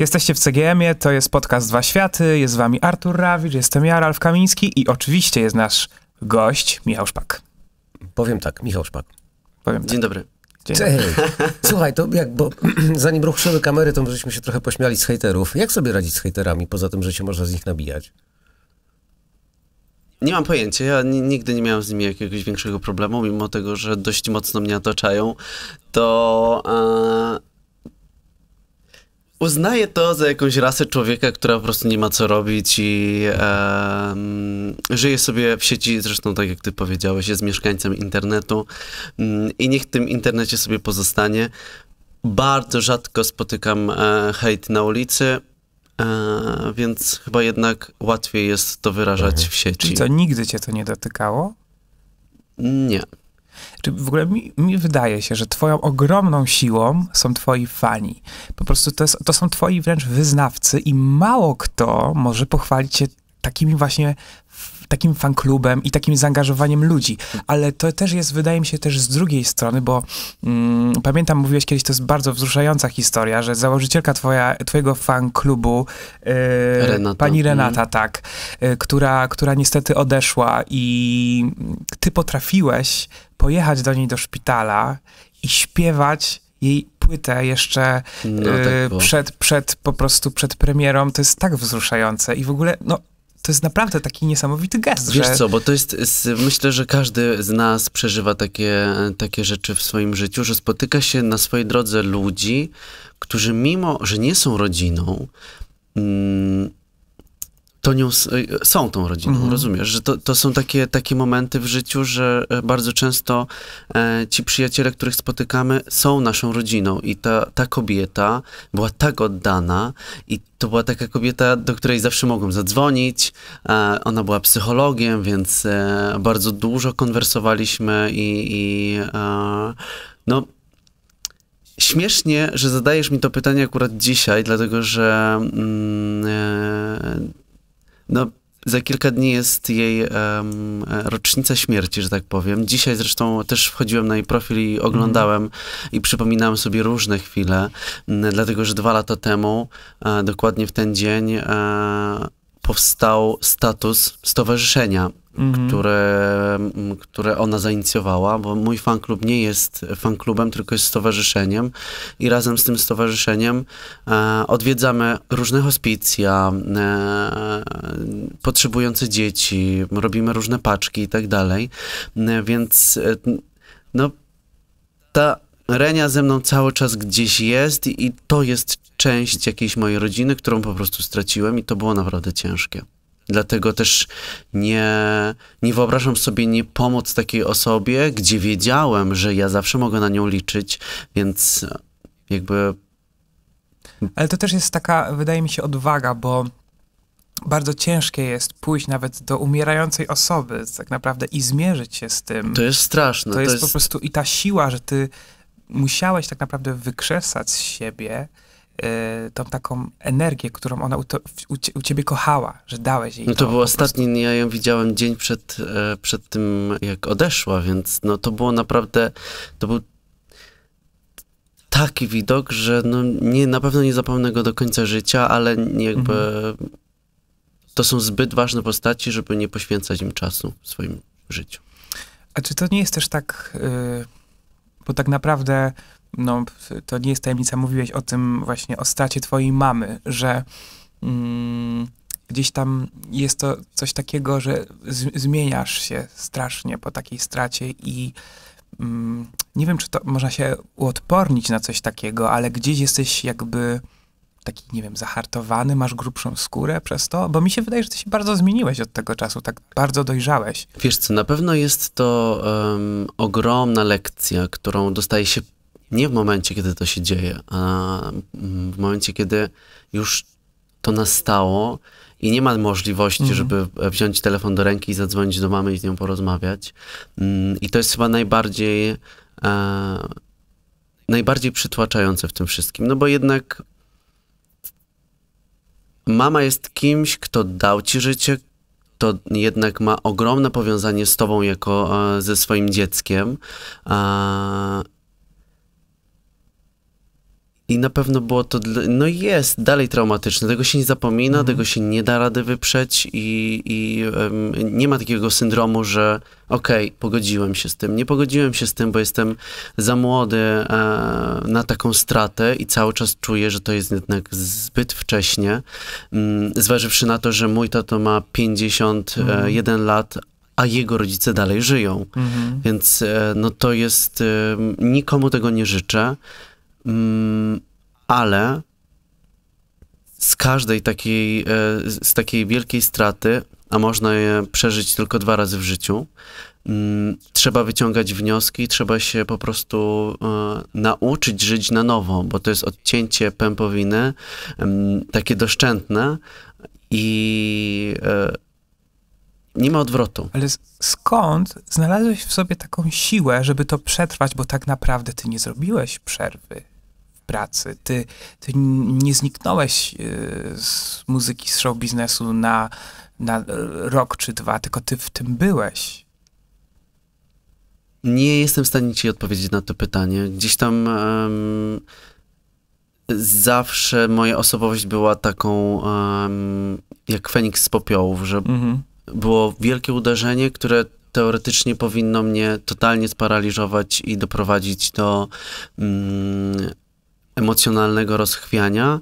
Jesteście w CGM-ie, to jest podcast Dwa Światy, jest z wami Artur Rawicz, jestem ja, Ralf Kamiński i oczywiście jest nasz gość Michał Szpak. Powiem tak, Michał Szpak. Powiem Dzień tak. dobry. Dzień Cześć. Słuchaj, to jak, bo zanim ruszyły kamery, to żeśmy się trochę pośmiali z hejterów. Jak sobie radzić z hejterami, poza tym, że się można z nich nabijać? Nie mam pojęcia, ja nigdy nie miałem z nimi jakiegoś większego problemu, mimo tego, że dość mocno mnie otaczają, to... Yy uznaję to za jakąś rasę człowieka, która po prostu nie ma co robić i um, żyje sobie w sieci, zresztą tak jak ty powiedziałeś, jest mieszkańcem internetu um, i niech w tym internecie sobie pozostanie. Bardzo rzadko spotykam e, hejt na ulicy, e, więc chyba jednak łatwiej jest to wyrażać mhm. w sieci. Czy co, nigdy cię to nie dotykało? Nie. Czy w ogóle mi, mi, wydaje się, że twoją ogromną siłą są twoi fani. Po prostu to, jest, to są twoi wręcz wyznawcy i mało kto może pochwalić się takimi właśnie takim fanklubem i takim zaangażowaniem ludzi. Ale to też jest, wydaje mi się, też z drugiej strony, bo mm, pamiętam, mówiłeś kiedyś, to jest bardzo wzruszająca historia, że założycielka twoja, twojego fanklubu, yy, pani mhm. Renata, mm. tak, e, która, która niestety odeszła i ty potrafiłeś pojechać do niej do szpitala i śpiewać jej płytę jeszcze no, tak y, przed, przed po prostu przed premierą, to jest tak wzruszające i w ogóle, no, to jest naprawdę taki niesamowity gest. Wiesz że... co, bo to jest, myślę, że każdy z nas przeżywa takie, takie rzeczy w swoim życiu, że spotyka się na swojej drodze ludzi, którzy mimo, że nie są rodziną, mm, to nią y, są tą rodziną, mhm. rozumiesz? Że to, to są takie, takie momenty w życiu, że e, bardzo często e, ci przyjaciele, których spotykamy, są naszą rodziną i ta, ta kobieta była tak oddana i to była taka kobieta, do której zawsze mogłem zadzwonić. E, ona była psychologiem, więc e, bardzo dużo konwersowaliśmy i, i e, no śmiesznie, że zadajesz mi to pytanie akurat dzisiaj, dlatego że mm, e, no, za kilka dni jest jej um, rocznica śmierci, że tak powiem. Dzisiaj zresztą też wchodziłem na jej profil i mhm. oglądałem mm. i przypominałem sobie różne chwile, m, dlatego że dwa lata temu, e, dokładnie w ten dzień, e, powstał status stowarzyszenia mhm. które, które ona zainicjowała, bo mój fanklub nie jest fanklubem, tylko jest stowarzyszeniem i razem z tym stowarzyszeniem e, odwiedzamy różne hospicja, e, potrzebujące dzieci, robimy różne paczki i tak dalej, e, więc e, no ta Renia ze mną cały czas gdzieś jest i to jest część jakiejś mojej rodziny, którą po prostu straciłem i to było naprawdę ciężkie. Dlatego też nie, nie wyobrażam sobie nie takiej osobie, gdzie wiedziałem, że ja zawsze mogę na nią liczyć, więc jakby. Ale to też jest taka, wydaje mi się, odwaga, bo bardzo ciężkie jest pójść nawet do umierającej osoby, tak naprawdę, i zmierzyć się z tym. To jest straszne. To, to jest, jest po prostu i ta siła, że ty musiałeś tak naprawdę wykrzesać z siebie Y, tą taką energię, którą ona u, to, u, u ciebie kochała, że dałeś jej. No to, to był ostatni, prostu. ja ją widziałem dzień przed, e, przed tym, jak odeszła, więc no to było naprawdę, to był taki widok, że no nie, na pewno nie zapomnę go do końca życia, ale jakby mhm. to są zbyt ważne postaci, żeby nie poświęcać im czasu w swoim życiu. A czy to nie jest też tak, yy, bo tak naprawdę no, to nie jest tajemnica, mówiłeś o tym właśnie, o stracie twojej mamy, że mm, gdzieś tam jest to coś takiego, że z, zmieniasz się strasznie po takiej stracie i mm, nie wiem, czy to można się uodpornić na coś takiego, ale gdzieś jesteś jakby taki, nie wiem, zahartowany, masz grubszą skórę przez to? Bo mi się wydaje, że ty się bardzo zmieniłeś od tego czasu, tak bardzo dojrzałeś. Wiesz co, na pewno jest to um, ogromna lekcja, którą dostaje się nie w momencie, kiedy to się dzieje, a mm, w momencie, kiedy już to nastało i nie ma możliwości, mhm. żeby wziąć telefon do ręki i zadzwonić do mamy i z nią porozmawiać. Mm, I to jest chyba najbardziej, e, najbardziej przytłaczające w tym wszystkim, no bo jednak mama jest kimś, kto dał ci życie, to jednak ma ogromne powiązanie z tobą jako e, ze swoim dzieckiem. I na pewno było to, no jest dalej traumatyczne, tego się nie zapomina, mhm. tego się nie da rady wyprzeć i, i um, nie ma takiego syndromu, że okej, okay, pogodziłem się z tym, nie pogodziłem się z tym, bo jestem za młody e, na taką stratę i cały czas czuję, że to jest jednak zbyt wcześnie, mm, zważywszy na to, że mój tato ma 51 e, mhm. lat, a jego rodzice dalej żyją. Mhm. Więc e, no to jest, nikomu tego nie życzę. Mm, ale z każdej takiej, e, z takiej wielkiej straty, a można je przeżyć tylko dwa razy w życiu, mm, trzeba wyciągać wnioski, trzeba się po prostu e, nauczyć żyć na nowo, bo to jest odcięcie pępowiny, takie doszczętne i e, nie ma odwrotu. Ale skąd znalazłeś w sobie taką siłę, żeby to przetrwać, bo tak naprawdę ty nie zrobiłeś przerwy w pracy. Ty, ty nie zniknąłeś y, z muzyki, z show biznesu na, na y, rok czy dwa, tylko ty w tym byłeś. Nie jestem w stanie ci odpowiedzieć na to pytanie. Gdzieś tam um, zawsze moja osobowość była taką um, jak Feniks z popiołów, że mhm było wielkie uderzenie, które teoretycznie powinno mnie totalnie sparaliżować i doprowadzić do mm, emocjonalnego rozchwiania,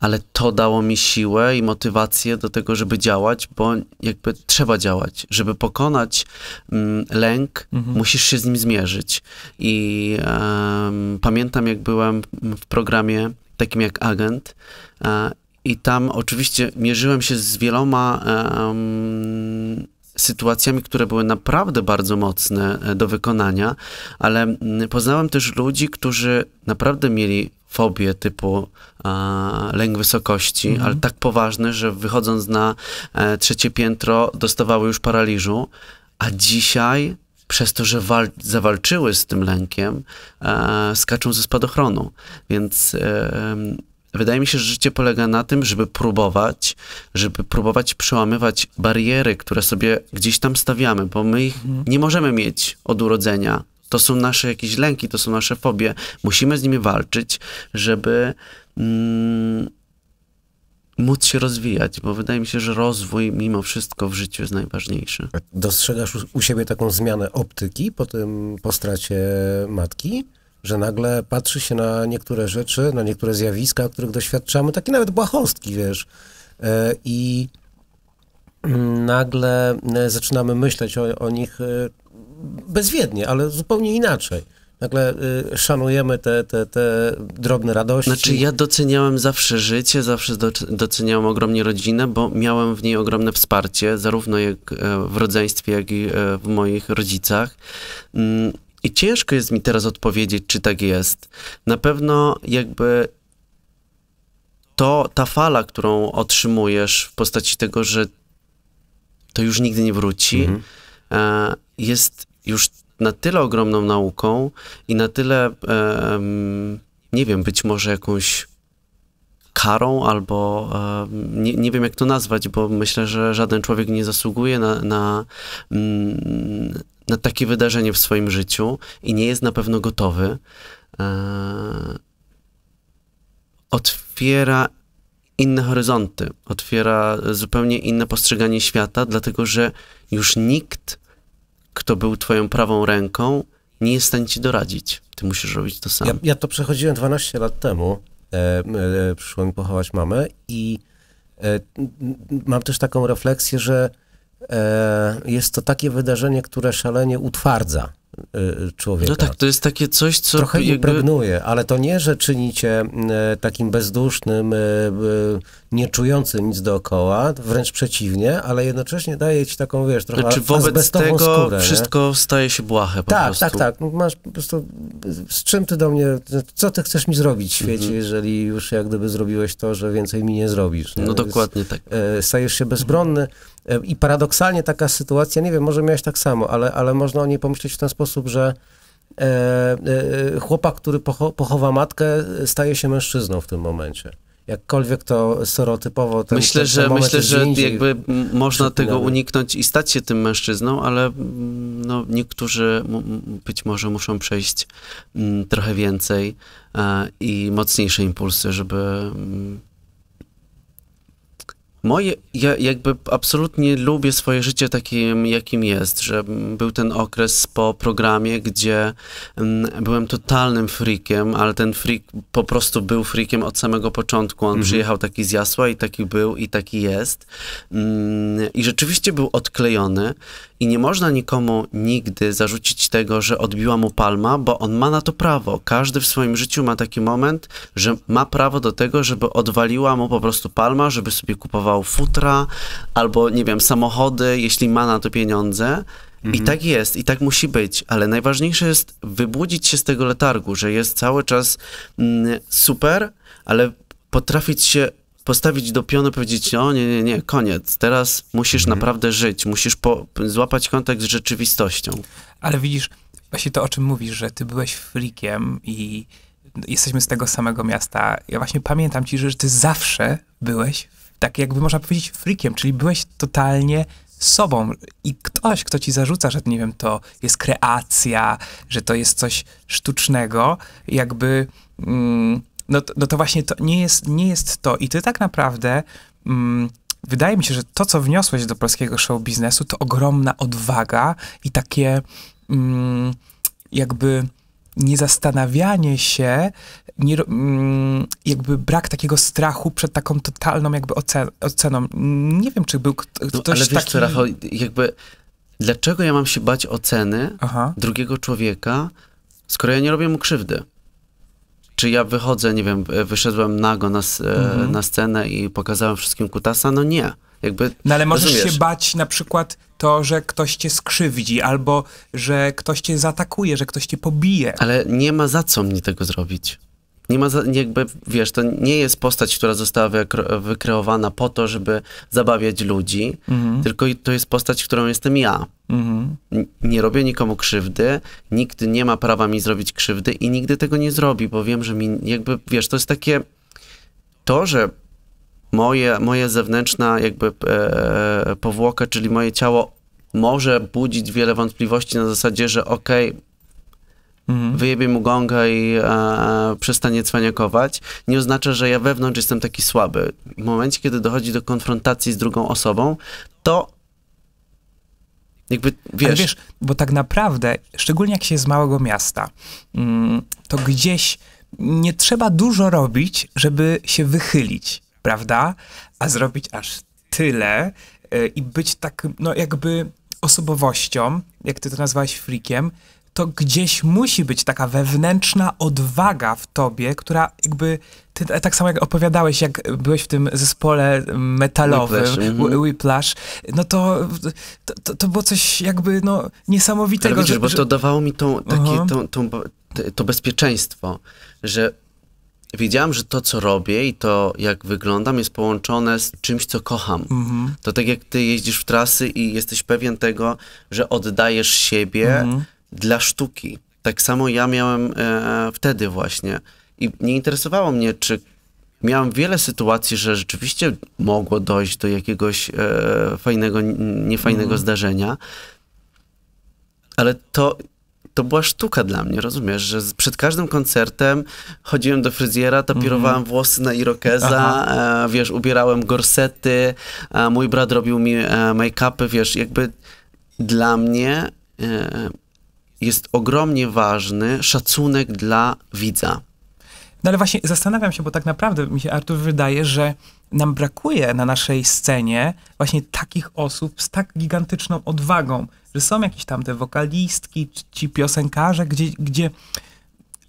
ale to dało mi siłę i motywację do tego, żeby działać, bo jakby trzeba działać. Żeby pokonać mm, lęk, mhm. musisz się z nim zmierzyć. I um, pamiętam, jak byłem w programie takim jak agent, i tam oczywiście mierzyłem się z wieloma um, sytuacjami, które były naprawdę bardzo mocne e, do wykonania, ale mm, poznałem też ludzi, którzy naprawdę mieli fobie typu lęk wysokości, mhm. ale tak poważne, że wychodząc na e, trzecie piętro dostawały już paraliżu, a dzisiaj przez to, że zawalczyły z tym lękiem, e, skaczą ze spadochronu. Więc e, Wydaje mi się, że życie polega na tym, żeby próbować, żeby próbować przełamywać bariery, które sobie gdzieś tam stawiamy, bo my ich mhm. nie możemy mieć od urodzenia. To są nasze jakieś lęki, to są nasze fobie. Musimy z nimi walczyć, żeby mm, móc się rozwijać, bo wydaje mi się, że rozwój mimo wszystko w życiu jest najważniejszy. Dostrzegasz u siebie taką zmianę optyki po tym, po stracie matki? że nagle patrzy się na niektóre rzeczy, na niektóre zjawiska, których doświadczamy, takie nawet błahostki, wiesz, e, i mm, nagle e, zaczynamy myśleć o, o nich e, bezwiednie, ale zupełnie inaczej. Nagle y, szanujemy te, te, te drobne radości. Znaczy, ja doceniałem zawsze życie, zawsze doceniałem ogromnie rodzinę, bo miałem w niej ogromne wsparcie, zarówno jak w rodzeństwie, jak i w moich rodzicach. Mm, i ciężko jest mi teraz odpowiedzieć, czy tak jest. Na pewno jakby to ta fala, którą otrzymujesz w postaci tego, że to już nigdy nie wróci, mhm. E, jest już na tyle ogromną nauką i na tyle, nie wiem, być może jakąś karą albo nie, nie wiem, jak to nazwać, bo myślę, że żaden człowiek nie zasługuje na, na, mm, na takie wydarzenie w swoim życiu i nie jest na pewno gotowy, e, otwiera inne horyzonty, otwiera zupełnie inne postrzeganie świata, dlatego że już nikt, kto był twoją prawą ręką, nie jest w stanie ci doradzić. Ty musisz robić to sam. Ja, ja to przechodziłem 12 lat temu. E, e, przyszło mi pochować mamę i e, mam też taką refleksję, że E, jest to takie wydarzenie, które szalenie utwardza Y, y, człowieka. No tak, to jest takie coś, co... Trochę jakby... impregnuje, ale to nie, że czynicie y, takim bezdusznym, nie czującym nic dookoła, wręcz przeciwnie, ale jednocześnie daje ci taką, wiesz, trochę Czy znaczy, wobec tego skórę, wszystko nie? staje się błahe po tak, prostu? Tak, tak, tak. Masz po prostu, z czym ty do mnie, co ty chcesz mi zrobić w świecie, mhm. jeżeli już jak gdyby zrobiłeś to, że więcej mi nie zrobisz. Nie? No dokładnie tak. E, stajesz się bezbronny e, i paradoksalnie taka sytuacja, nie wiem, może miałeś tak samo, ale, ale można o niej pomyśleć w ten sposób, sposób, że e, e, chłopak, który pochowa matkę, staje się mężczyzną w tym momencie jakkolwiek to stereotypowo... Ten, myślę, ten, ten że, myślę, że jakby można tego uniknąć i stać się tym mężczyzną, ale no, niektórzy być może muszą przejść trochę więcej e, i mocniejsze impulsy, żeby Moje, ja jakby absolutnie lubię swoje życie takim, jakim jest, że był ten okres po programie, gdzie mm, byłem totalnym freakiem, ale ten freak po prostu był freakiem od samego początku. On mhm. przyjechał taki z Jasła i taki był i taki jest. Mm, I rzeczywiście był odklejony i nie można nikomu nigdy zarzucić tego, że odbiła mu palma, bo on ma na to prawo. Każdy w swoim życiu ma taki moment, że ma prawo do tego, żeby odwaliła mu po prostu palma, żeby sobie kupował futra albo, nie wiem, samochody, jeśli ma na to pieniądze. I mhm. tak jest, i tak musi być, ale najważniejsze jest wybudzić się z tego letargu, że jest cały czas mm, super, ale potrafić się postawić do pionu, powiedzieć, o nie, nie, nie, koniec, teraz musisz mhm. naprawdę żyć, musisz po, złapać kontakt z rzeczywistością. Ale widzisz, właśnie to, o czym mówisz, że ty byłeś frikiem i jesteśmy z tego samego miasta. Ja właśnie pamiętam ci, że ty zawsze byłeś, tak jakby można powiedzieć, frikiem, czyli byłeś totalnie sobą i ktoś, kto ci zarzuca, że nie wiem, to jest kreacja, że to jest coś sztucznego, jakby... Mm, no to, no to właśnie to nie jest, nie jest to. I ty tak naprawdę mm, wydaje mi się, że to, co wniosłeś do polskiego show biznesu, to ogromna odwaga i takie mm, jakby niezastanawianie się, nie, mm, jakby brak takiego strachu przed taką totalną jakby ocen oceną. Nie wiem, czy był ktoś no, ale wiesz taki... co, Rafał, jakby dlaczego ja mam się bać oceny Aha. drugiego człowieka, skoro ja nie robię mu krzywdy? czy ja wychodzę, nie wiem, e, wyszedłem nago na, e, mhm. na scenę i pokazałem wszystkim kutasa? No nie. Jakby, no ale możesz rozumiesz. się bać na przykład to, że ktoś cię skrzywdzi, albo że ktoś cię zaatakuje, że ktoś cię pobije. Ale nie ma za co mnie tego zrobić nie ma, nie jakby, wiesz, to nie jest postać, która została wykreowana po to, żeby zabawiać ludzi, mhm. tylko to jest postać, którą jestem ja. Mhm. Nie robię nikomu krzywdy, nikt nie ma prawa mi zrobić krzywdy i nigdy tego nie zrobi, bo wiem, że mi, jakby, wiesz, to jest takie, to, że moje, moje zewnętrzna jakby e, e powłoka, czyli moje ciało może budzić wiele wątpliwości na zasadzie, że okej, okay, mhm. wyjebie mu gonga i a, e, e, przestanie cwaniakować, nie oznacza, że ja wewnątrz jestem taki słaby. W momencie, kiedy dochodzi do konfrontacji z drugą osobą, to jakby, wiesz... wiesz, bo tak naprawdę, szczególnie jak się z małego miasta, mm, to gdzieś nie trzeba dużo robić, żeby się wychylić, prawda? A zrobić aż tyle e, i być tak, no jakby osobowością, jak ty to nazwałeś freakiem to gdzieś musi być taka wewnętrzna odwaga w tobie, która jakby. Ty, tak samo jak opowiadałeś, jak byłeś w tym zespole metalowym, Whiplash, mhm. Whiplash no to, to, to, było coś jakby no, niesamowitego. Ale widzisz, że, bo to dawało mi tą, takie, uh -huh. tą, tą, to bezpieczeństwo, że wiedziałam, że to, co robię i to, jak wyglądam, jest połączone z czymś, co kocham. Mm -hmm. To tak jak ty jeździsz w trasy i jesteś pewien tego, że oddajesz siebie, mm -hmm dla sztuki. Tak samo ja miałem e, wtedy właśnie. I nie interesowało mnie, czy miałem wiele sytuacji, że rzeczywiście mogło dojść do jakiegoś e, fajnego, niefajnego mm. zdarzenia, ale to, to była sztuka dla mnie, rozumiesz, że przed każdym koncertem chodziłem do fryzjera, tapirowałem mhm. mm. włosy na irokeza, e, wiesz, ubierałem gorsety, mój brat robił mi e, make-upy, wiesz, jakby dla mnie e, jest ogromnie ważny szacunek dla widza. No ale właśnie zastanawiam się, bo tak naprawdę mi się, Artur, wydaje, że nam brakuje na naszej scenie właśnie takich osób z tak gigantyczną odwagą, że są jakieś tam te wokalistki, ci piosenkarze, gdzie, gdzie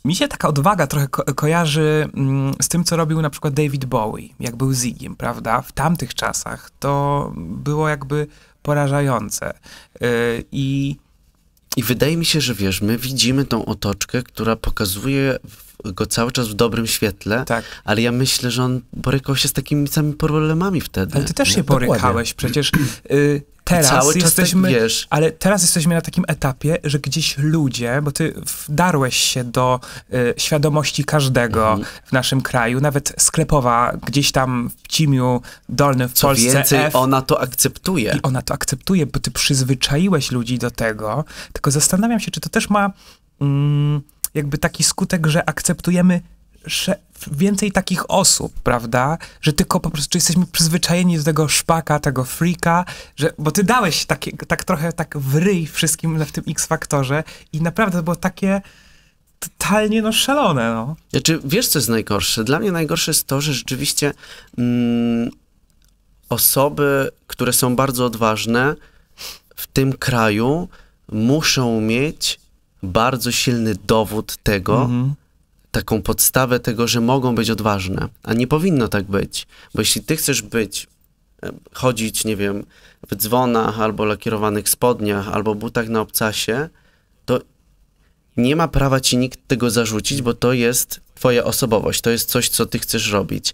mi się taka odwaga trochę ko kojarzy mm, z tym, co robił na przykład David Bowie, jak był Zigiem, prawda? W tamtych czasach to było jakby porażające. Yy, I i wydaje mi się, że wiesz, my widzimy tą otoczkę, która pokazuje go cały czas w dobrym świetle, tak. ale ja myślę, że on borykał się z takimi samymi problemami wtedy. Ale ty też się no, borykałeś, przecież y, teraz tak jesteśmy, wiesz. ale teraz jesteśmy na takim etapie, że gdzieś ludzie, bo ty wdarłeś się do y, świadomości każdego mhm. w naszym kraju, nawet sklepowa gdzieś tam w Cimiu Dolnym w Co Polsce. Więcej, F, ona to akceptuje. I ona to akceptuje, bo ty przyzwyczaiłeś ludzi do tego, tylko zastanawiam się, czy to też ma mm, jakby taki skutek, że akceptujemy więcej takich osób, prawda? Że tylko po prostu jesteśmy przyzwyczajeni do tego szpaka, tego freaka, że, bo ty dałeś takie, tak trochę tak wryj wszystkim w tym X-Faktorze i naprawdę było takie totalnie no szalone, no. Znaczy, wiesz co jest najgorsze? Dla mnie najgorsze jest to, że rzeczywiście mm, osoby, które są bardzo odważne w tym kraju muszą mieć bardzo silny dowód tego, mm -hmm taką podstawę tego, że mogą być odważne. A nie powinno tak być, bo jeśli ty chcesz być, chodzić, nie wiem, w dzwonach albo lakierowanych spodniach, albo butach na obcasie, to nie ma prawa ci nikt tego zarzucić, bo to jest twoja osobowość, to jest coś, co ty chcesz robić.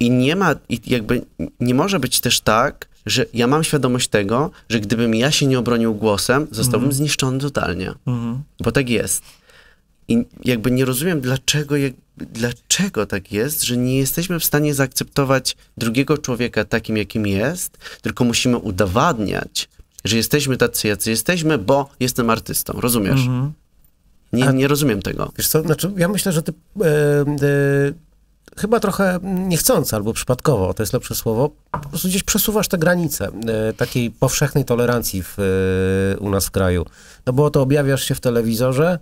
I nie ma, i jakby nie może być też tak, że ja mam świadomość tego, że gdybym ja się nie obronił głosem, zostałbym mm. zniszczony totalnie. Mm. Bo tak jest. I jakby nie rozumiem, dlaczego, dlaczego tak jest, że nie jesteśmy w stanie zaakceptować drugiego człowieka takim, jakim jest, tylko musimy udowadniać, że jesteśmy tacy, jacy jesteśmy, bo jestem artystą. Rozumiesz? Mhm. Nie, nie rozumiem tego. Wiesz co, znaczy, ja myślę, że ty e, e, chyba trochę niechcący albo przypadkowo, to jest lepsze słowo, po prostu gdzieś przesuwasz te granice e, takiej powszechnej tolerancji w, e, u nas w kraju. No bo to objawiasz się w telewizorze,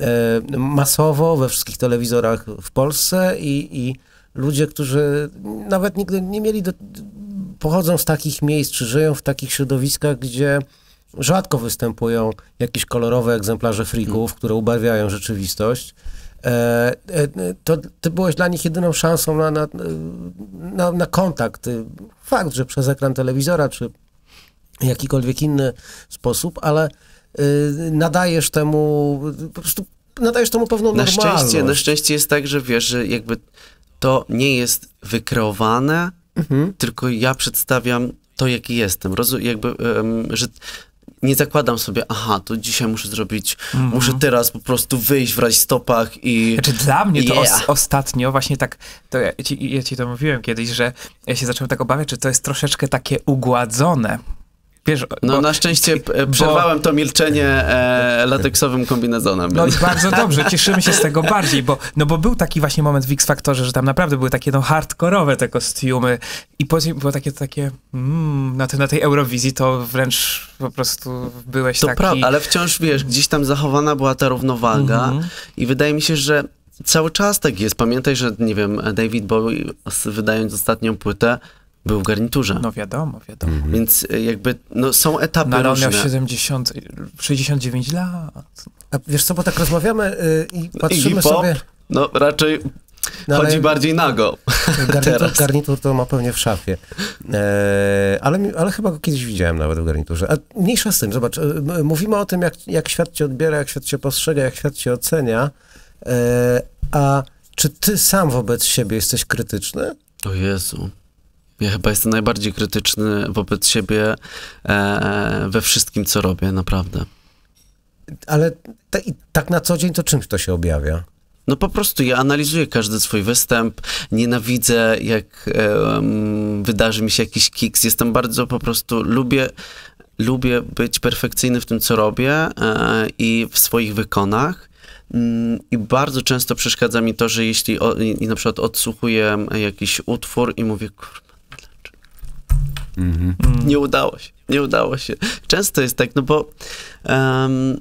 E, masowo we wszystkich telewizorach w Polsce i, i ludzie, którzy nawet nigdy nie mieli, do, pochodzą z takich miejsc, czy żyją w takich środowiskach, gdzie rzadko występują jakieś kolorowe egzemplarze frików, mm. które ubarwiają rzeczywistość. E, e, to ty byłeś dla nich jedyną szansą na, na, na, na kontakt. Fakt, że przez ekran telewizora, czy jakikolwiek inny sposób, ale Y, nadajesz temu, po prostu nadajesz temu pewną na normalność. Szczęście, na szczęście jest tak, że wiesz, że jakby to nie jest wykreowane, mhm. tylko ja przedstawiam to, jaki jestem. Rozu jakby, um, że nie zakładam sobie, aha, to dzisiaj muszę zrobić, mhm. muszę teraz po prostu wyjść w stopach i... Znaczy dla mnie to yeah. os ostatnio właśnie tak, to ja ci, ja ci to mówiłem kiedyś, że ja się zacząłem tak obawiać, że to jest troszeczkę takie ugładzone, Wiesz, no bo... na szczęście e, przerwałem bo... to milczenie e, lateksowym kombinezonem. No i bardzo dobrze, cieszymy się z tego bardziej, bo, no bo był taki właśnie moment w X-Faktorze, że tam naprawdę były takie no hardkorowe te kostiumy i później było takie, takie mm, na, te, na tej Eurowizji to wręcz po prostu byłeś to taki... ale wciąż wiesz, gdzieś tam zachowana była ta równowaga mm -hmm. i wydaje mi się, że cały czas tak jest. Pamiętaj, że nie wiem, David Bowie wydając ostatnią płytę był w garniturze. No wiadomo, wiadomo. Mhm. Więc y, jakby no, są etapy no, ale on miał 70, 69 lat. A wiesz co, bo tak rozmawiamy yy, i patrzymy no, sobie... No raczej no, Chodzi bardziej nago. Garnitur, garnitur to ma pewnie w szafie. E, ale, ale chyba go kiedyś widziałem nawet w garniturze. A mniejsza z tym, zobacz, y, mówimy o tym, jak, jak świat cię odbiera, jak świat cię postrzega, jak świat cię ocenia. E, a czy ty sam wobec siebie jesteś krytyczny? O Jezu. Ja chyba jestem najbardziej krytyczny wobec siebie e, we wszystkim, co robię, naprawdę. Ale te, tak na co dzień to czymś to się objawia? No po prostu ja analizuję każdy swój występ, nienawidzę, jak um, wydarzy mi się jakiś kiks. Jestem bardzo po prostu, lubię, lubię być perfekcyjny w tym, co robię e, i w swoich wykonach. Mm, I bardzo często przeszkadza mi to, że jeśli o, i na przykład odsłuchuję jakiś utwór i mówię, Mhm. Nie udało się, nie udało się. Często jest tak, no bo um,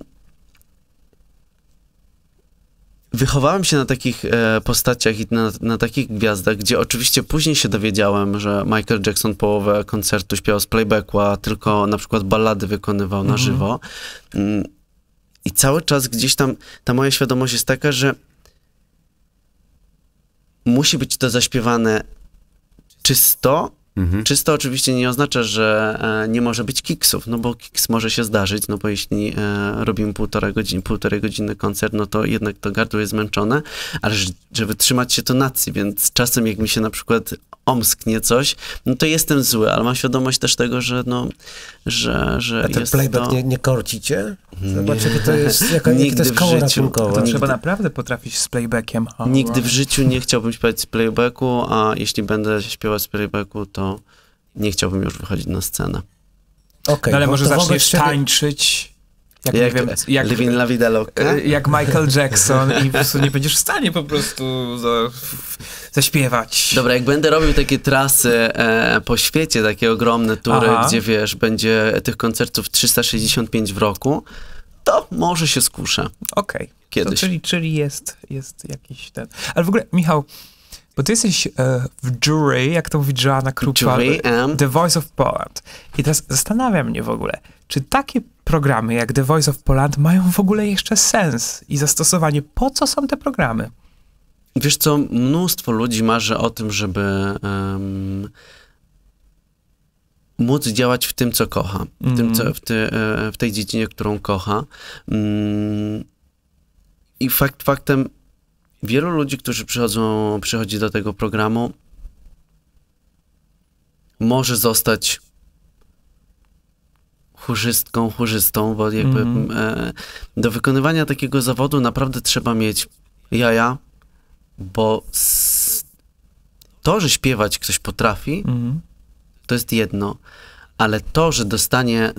wychowałem się na takich e, postaciach i na, na, takich gwiazdach, gdzie oczywiście później się dowiedziałem, że Michael Jackson połowę koncertu śpiewał z playbacku, a tylko na przykład ballady wykonywał mhm. na żywo. Um, I cały czas gdzieś tam ta moja świadomość jest taka, że musi być to zaśpiewane czysto Mhm. Czysto oczywiście nie oznacza, że e, nie może być kiksów, no bo kiks może się zdarzyć, no bo jeśli e, robimy półtora godziny, półtorej godziny koncert, no to jednak to gardło jest zmęczone, ale żeby trzymać się tonacji, więc czasem jak mi się na przykład omsknie coś, no to jestem zły, ale mam świadomość też tego, że no, że, że A ten playback to... nie, nie korci cię? Zobaczcie, to jest, jaka, Nigdy to jest koło życiu, ratunkowe. To Nigdy... trzeba naprawdę potrafić z playbackiem. Oh, Nigdy wow. w życiu nie chciałbym śpiewać z playbacku, a jeśli będę śpiewać z playbacku, to nie chciałbym już wychodzić na scenę. Okay, no ale może zaczniesz tańczyć jak, jak, wiem, jak, Living La Vida Loca. Y, jak Michael Jackson i po prostu nie będziesz w stanie po prostu za, zaśpiewać. Dobra, jak będę robił takie trasy e, po świecie, takie ogromne tury, Aha. gdzie wiesz, będzie tych koncertów 365 w roku, to może się skuszę. Okej. Okay. Kiedyś. To czyli, czyli jest, jest jakiś ten... Ale w ogóle, Michał, bo ty jesteś e, w jury, jak to mówi Joanna Krupa, The Voice of Poland. I teraz zastanawia mnie w ogóle, czy takie programy jak The Voice of Poland mają w ogóle jeszcze sens i zastosowanie? Po co są te programy? Wiesz co, mnóstwo ludzi marzy o tym, żeby um, móc działać w tym, co kocha, w, mm. tym, mhm. co, w, e, w tej dziedzinie, którą kocha. Um, I fakt faktem wielu ludzi, którzy przychodzą, przychodzi do tego programu, może zostać chórzystką, chórzystą, bo jakby mm. e, do wykonywania takiego zawodu naprawdę trzeba mieć jaja, bo to, że śpiewać ktoś potrafi, mm. to jest jedno, ale to, że dostanie,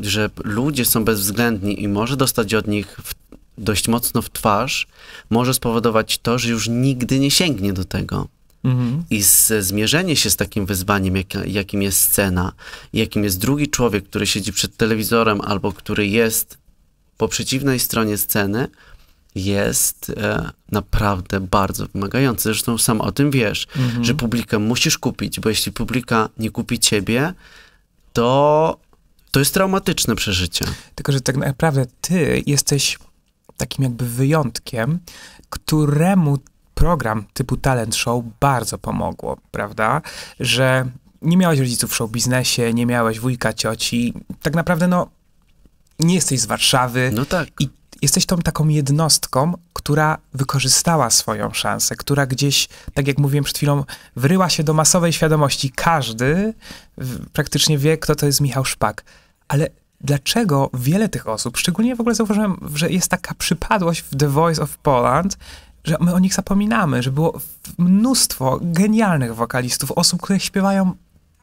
że ludzie są bezwzględni i może dostać od nich w dość mocno w twarz, może spowodować to, że już nigdy nie sięgnie do tego. Mhm. I z, zmierzenie się z takim wyzwaniem, jak, jakim jest scena, jakim jest drugi człowiek, który siedzi przed telewizorem albo który jest po przeciwnej stronie sceny, jest e, naprawdę bardzo wymagający. Zresztą sam o tym wiesz, mhm. że publikę musisz kupić, bo jeśli publika nie kupi ciebie, to to jest traumatyczne przeżycie. Tylko, że tak naprawdę ty jesteś takim jakby wyjątkiem, któremu program typu talent show bardzo pomogło, prawda? Że nie miałeś rodziców w show biznesie, nie miałeś wujka, cioci. Tak naprawdę, no, nie jesteś z Warszawy. No tak. I jesteś tą taką jednostką, która wykorzystała swoją szansę, która gdzieś, tak jak mówiłem przed chwilą, wryła się do masowej świadomości. Każdy praktycznie wie, kto to jest Michał Szpak. Ale dlaczego wiele tych osób, szczególnie w ogóle zauważyłem, że jest taka przypadłość w The Voice of Poland, że my o nich zapominamy, że było mnóstwo genialnych wokalistów, osób, które śpiewają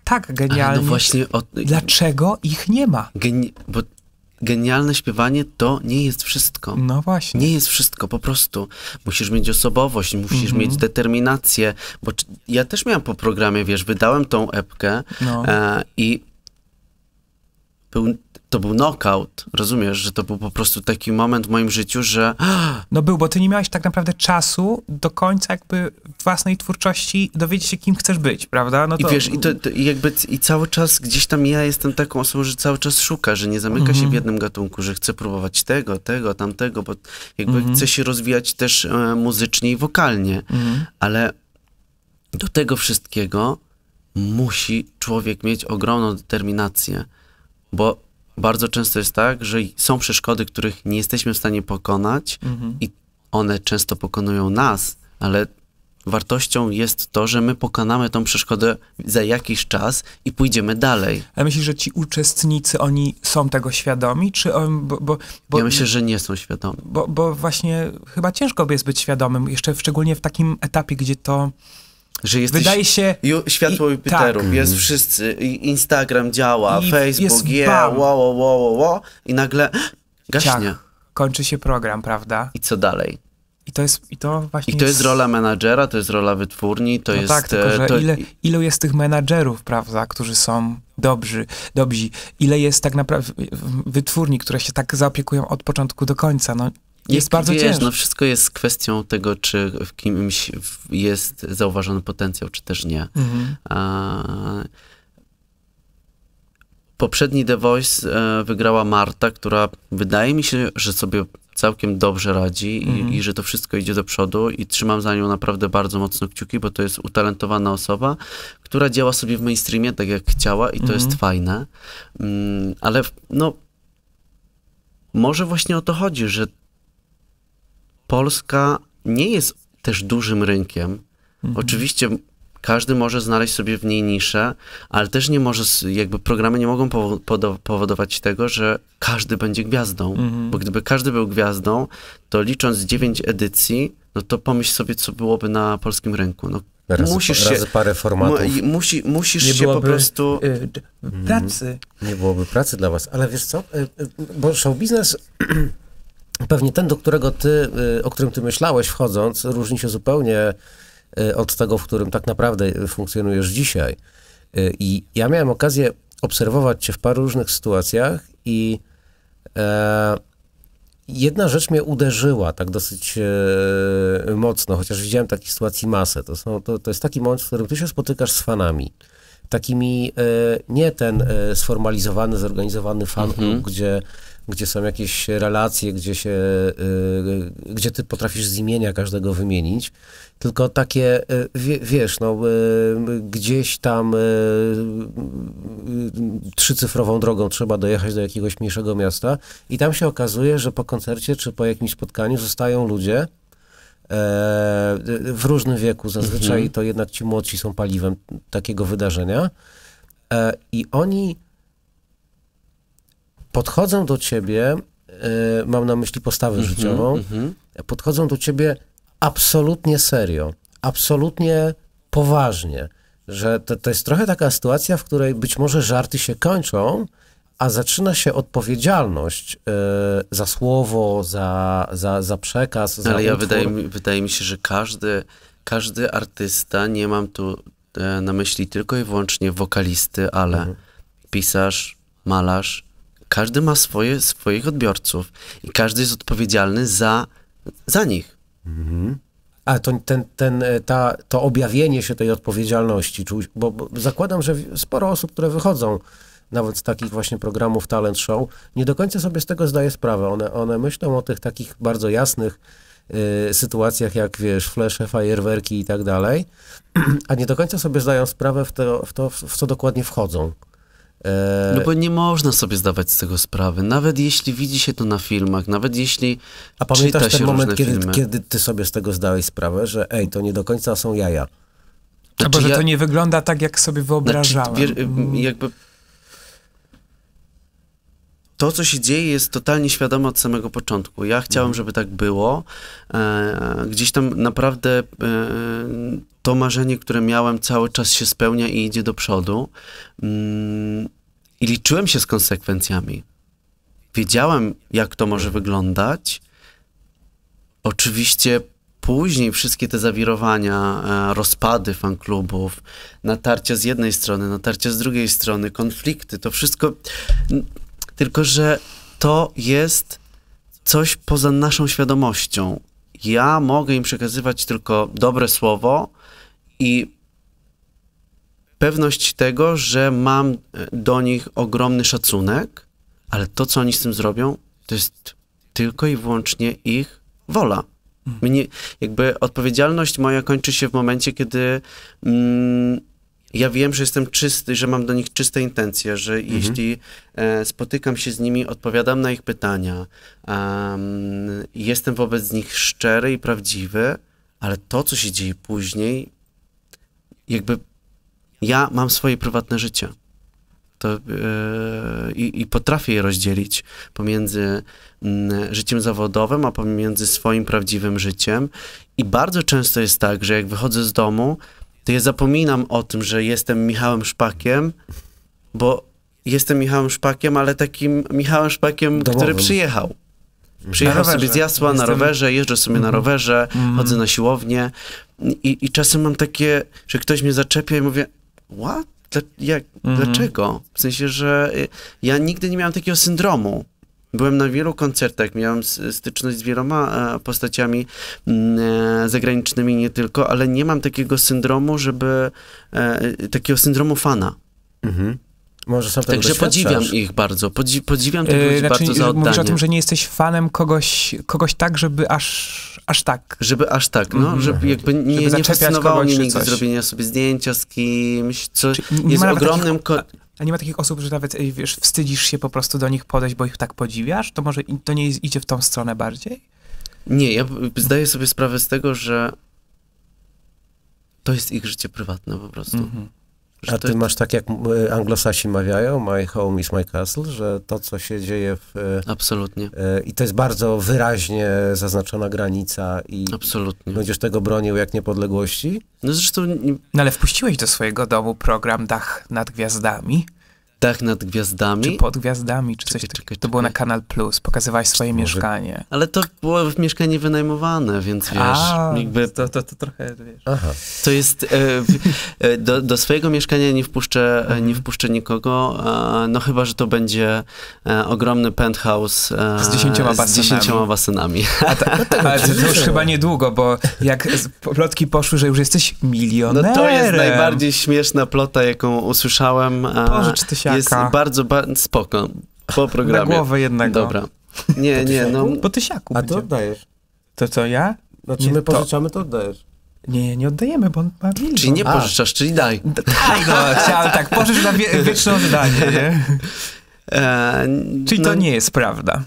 tak no genialnie. No właśnie Dlaczego ich nie ma? Geni... Bo genialne śpiewanie to nie jest wszystko. No właśnie. Nie jest wszystko, po prostu. Musisz mieć osobowość, musisz mm-hmm. mieć mhm. determinację, bo ja też miałem po programie, wiesz, wydałem tą epkę no. e, i był to był knockout, rozumiesz, że to był po prostu taki moment w moim życiu, że... No był, bo ty nie miałeś tak naprawdę czasu do końca jakby własnej twórczości dowiedzieć się, kim chcesz być, prawda? No to... I wiesz, i, to, to jakby i cały czas gdzieś tam ja jestem taką osobą, że cały czas szuka, że nie zamyka mhm. się w mhm. jednym gatunku, że chce próbować tego, tego, tamtego, bo jakby mhm. się rozwijać też e, muzycznie i wokalnie, mhm. ale do tego wszystkiego musi człowiek mieć ogromną determinację, bo bardzo często jest tak, że są przeszkody, których nie jesteśmy w stanie pokonać mhm. i one często pokonują nas, ale wartością jest to, że my pokonamy tą przeszkodę za jakiś czas i pójdziemy dalej. A myślisz, że ci uczestnicy, oni są tego świadomi? Czy on, bo, bo, bo, ja myślę, że nie są świadomi. Bo, bo właśnie chyba ciężko jest być świadomym, jeszcze szczególnie w takim etapie, gdzie to że jesteś Wydaje się. Ju, światło i, Jupiterów, tak. jest mm. wszyscy, Instagram działa, I Facebook je, yeah, wo, wo, wo, wo, i nagle gaśnie. Ciach. Kończy się program, prawda? I co dalej? I to jest, i to właśnie I to jest, jest rola menadżera, to jest rola wytwórni, to no jest... tak, tylko e, że to... ile, ilu jest tych menadżerów, prawda, którzy są dobrzy, dobrzy, ile jest tak naprawdę wytwórni, które się tak zaopiekują od początku do końca, no jest bardzo ciężko. No wszystko jest kwestią tego, czy w kimś jest zauważony potencjał, czy też nie. Mhm. A, poprzedni The Voice e, wygrała Marta, która wydaje mi się, że sobie całkiem dobrze radzi mhm. i, że to wszystko idzie do przodu i trzymam za nią naprawdę bardzo mocno kciuki, bo to jest utalentowana osoba, która działa sobie w mainstreamie tak jak chciała i to jest mhm. fajne. Mm, ale no może właśnie o to chodzi, że Polska nie jest też dużym rynkiem. Mhm. Oczywiście każdy może znaleźć sobie w niej niszę, ale też nie może, jakby programy nie mogą powodować tego, że każdy będzie gwiazdą. Mhm. Bo gdyby każdy był gwiazdą, to licząc 9 edycji, no to pomyśl sobie, co byłoby na polskim rynku. No, musisz razy się, parę formatów. Musi, musisz nie się byłoby, po prostu... Y, mhm. pracy. Nie byłoby pracy dla was, ale wiesz co, y, y, bo show biznes Pewnie ten, do którego ty, y, o którym ty myślałeś wchodząc, różni się zupełnie y, od tego, w którym tak naprawdę y, funkcjonujesz dzisiaj. I ja miałem okazję obserwować cię w paru różnych sytuacjach i e, jedna rzecz mnie uderzyła tak dosyć e, mocno, chociaż widziałem takich sytuacji masę. To, są, to, to jest taki moment, w którym ty się spotykasz z fanami. Takimi, e, nie ten e, sformalizowany, zorganizowany fan, mm gdzie gdzie są jakieś relacje, gdzie, się, y, gdzie ty potrafisz z imienia każdego wymienić, tylko takie, y, wiesz, no, y, gdzieś tam trzycyfrową drogą trzeba dojechać do jakiegoś mniejszego miasta i tam się okazuje, że po koncercie czy po jakimś spotkaniu zostają ludzie, e, w różnym wieku, zazwyczaj mhm. to jednak ci młodsi są paliwem takiego wydarzenia e, i oni podchodzą do ciebie, e, mam na myśli postawę mm -hmm, życiową, mm -hmm. podchodzą do ciebie absolutnie serio, absolutnie poważnie, że to, to jest trochę taka sytuacja, w której być może żarty się kończą, a zaczyna się odpowiedzialność y, za słowo, za, za, za przekaz. Za Ale ja wydaje mi, wydaje mi się, że każdy, każdy artysta, nie mam tu e, na myśli tylko i wyłącznie wokalisty, ale mhm. pisarz, malarz, każdy ma swoje, swoich odbiorców i każdy jest odpowiedzialny za, za nich. Mhm. A to, ten, ten, e, ta, to objawienie się tej odpowiedzialności, bo, bo zakładam, że sporo osób, które wychodzą nawet z takich właśnie programów talent show, nie do końca sobie z tego zdaje sprawę. One, one myślą o tych takich bardzo jasnych y, sytuacjach, jak wiesz, flesze, fajerwerki i tak dalej, a nie do końca sobie zdają sprawę w to, w to, w co dokładnie wchodzą. E, no bo nie można sobie zdawać z tego sprawy. Nawet jeśli widzi się to na filmach, nawet jeśli. A pamiętasz czyta ten moment, kiedy, kiedy ty sobie z tego zdałeś sprawę, że ej, to nie do końca są jaja. Znaczy, Albo że ja... to nie wygląda tak, jak sobie znaczy, wyobrażałem. Znaczy, jakby to, co się dzieje, jest totalnie świadome od samego początku. Ja chciałem, mhm. żeby tak było. E, gdzieś tam naprawdę e, to marzenie, które miałem, cały czas się spełnia i idzie do przodu. Mm, I liczyłem się z konsekwencjami. Wiedziałem, jak to może wyglądać. Oczywiście później wszystkie te zawirowania, e, rozpady fanklubów, natarcia z jednej strony, natarcia z drugiej strony, konflikty, to wszystko tylko, że to jest coś poza naszą świadomością. Ja mogę im przekazywać tylko dobre słowo i pewność tego, że mam e, do nich ogromny szacunek, ale to, co oni z tym zrobią, to jest tylko i wyłącznie ich wola. Mhm. Mnie, jakby odpowiedzialność moja kończy się w momencie, kiedy mm, ja wiem, że jestem czysty, że mam do nich czyste intencje, że mhm. jeśli e, spotykam się z nimi, odpowiadam na ich pytania, um, jestem wobec nich szczery i prawdziwy, ale to, co się dzieje później, jakby ja mam swoje prywatne życie. To, yy, i, potrafię je rozdzielić pomiędzy mm, życiem zawodowym, a pomiędzy swoim prawdziwym życiem. I bardzo często jest tak, że jak wychodzę z domu, to ja zapominam o tym, że jestem Michałem Szpakiem, bo jestem Michałem Szpakiem, ale takim Michałem Szpakiem, Domowym. który przyjechał. Przyjechał sobie z Jasła jestem... na rowerze, jeżdżę sobie mm -hmm. na mhm. rowerze, mm -hmm. chodzę na siłownię i, i czasem mam takie, że ktoś mnie zaczepia i mówię, what? jak, mm -hmm. Dlaczego? W sensie, że y, ja nigdy nie miałem takiego syndromu. Byłem na wielu koncertach, miałem styczność z wieloma e, postaciami mm, e, zagranicznymi nie tylko, ale nie mam takiego syndromu, żeby e, takiego syndromu fana. Mhm. Może sam Także podziwiam ich bardzo, Podzi podziwiam tych ludzi znaczy, bardzo za oddanie. Mówisz o tym, że nie jesteś fanem kogoś, kogoś tak, żeby aż, aż tak. Żeby aż tak, no, mm. żeby jakby nie, żeby nie fascynowało mnie nigdy coś. zrobienia sobie zdjęcia z kimś, co Czyli jest ogromnym takich... A nie ma takich osób, że nawet, wiesz, wstydzisz się po prostu do nich podejść, bo ich tak podziwiasz? To może to nie idzie w tą stronę bardziej? Nie, ja zdaję sobie sprawę z tego, że to jest ich życie prywatne po prostu. Mhm. A ty masz tak, jak e, anglosasi mawiają, my home is my castle, że to, co się dzieje w... E, Absolutnie. E, I to jest bardzo wyraźnie zaznaczona granica i... Absolutnie. Będziesz tego bronił jak niepodległości? No zresztą... No ale wpuściłeś do swojego domu program Dach nad Gwiazdami. Dach nad gwiazdami? Czy pod gwiazdami, czy czekaj, coś takiego. To było na Kanal Plus, pokazywałeś swoje mieszkanie. Ale to było mieszkanie wynajmowane, więc wiesz, A, jakby... To, to, to trochę, wiesz... Aha. To jest... E, e do, do, swojego mieszkania nie wpuszczę, e, mhm. nie wpuszczę nikogo, e, no chyba, że to będzie e, ogromny penthouse e, z dziesięcioma basenami. Z dziesięcioma basenami. A ta, no tak, ale to, to już chyba niedługo, bo jak plotki poszły, że już jesteś milionerem. No to jest najbardziej śmieszna plota, jaką usłyszałem. Boże, czy się jest bardzo, bardzo spoko. Po programie. Na głowę jednego. Dobra. Nie, nie, no. Po tysiaku. A ty będzie. oddajesz. To co, ja? Znaczy nie, my pożyczamy, to, to oddajesz. Nie, nie oddajemy, bo on ma milion. Czyli nie pożyczasz, A. czyli daj. Daj tak, no, chciałem tak, pożycz na wie, wieczne oddanie, nie? E, czyli no, to nie jest prawda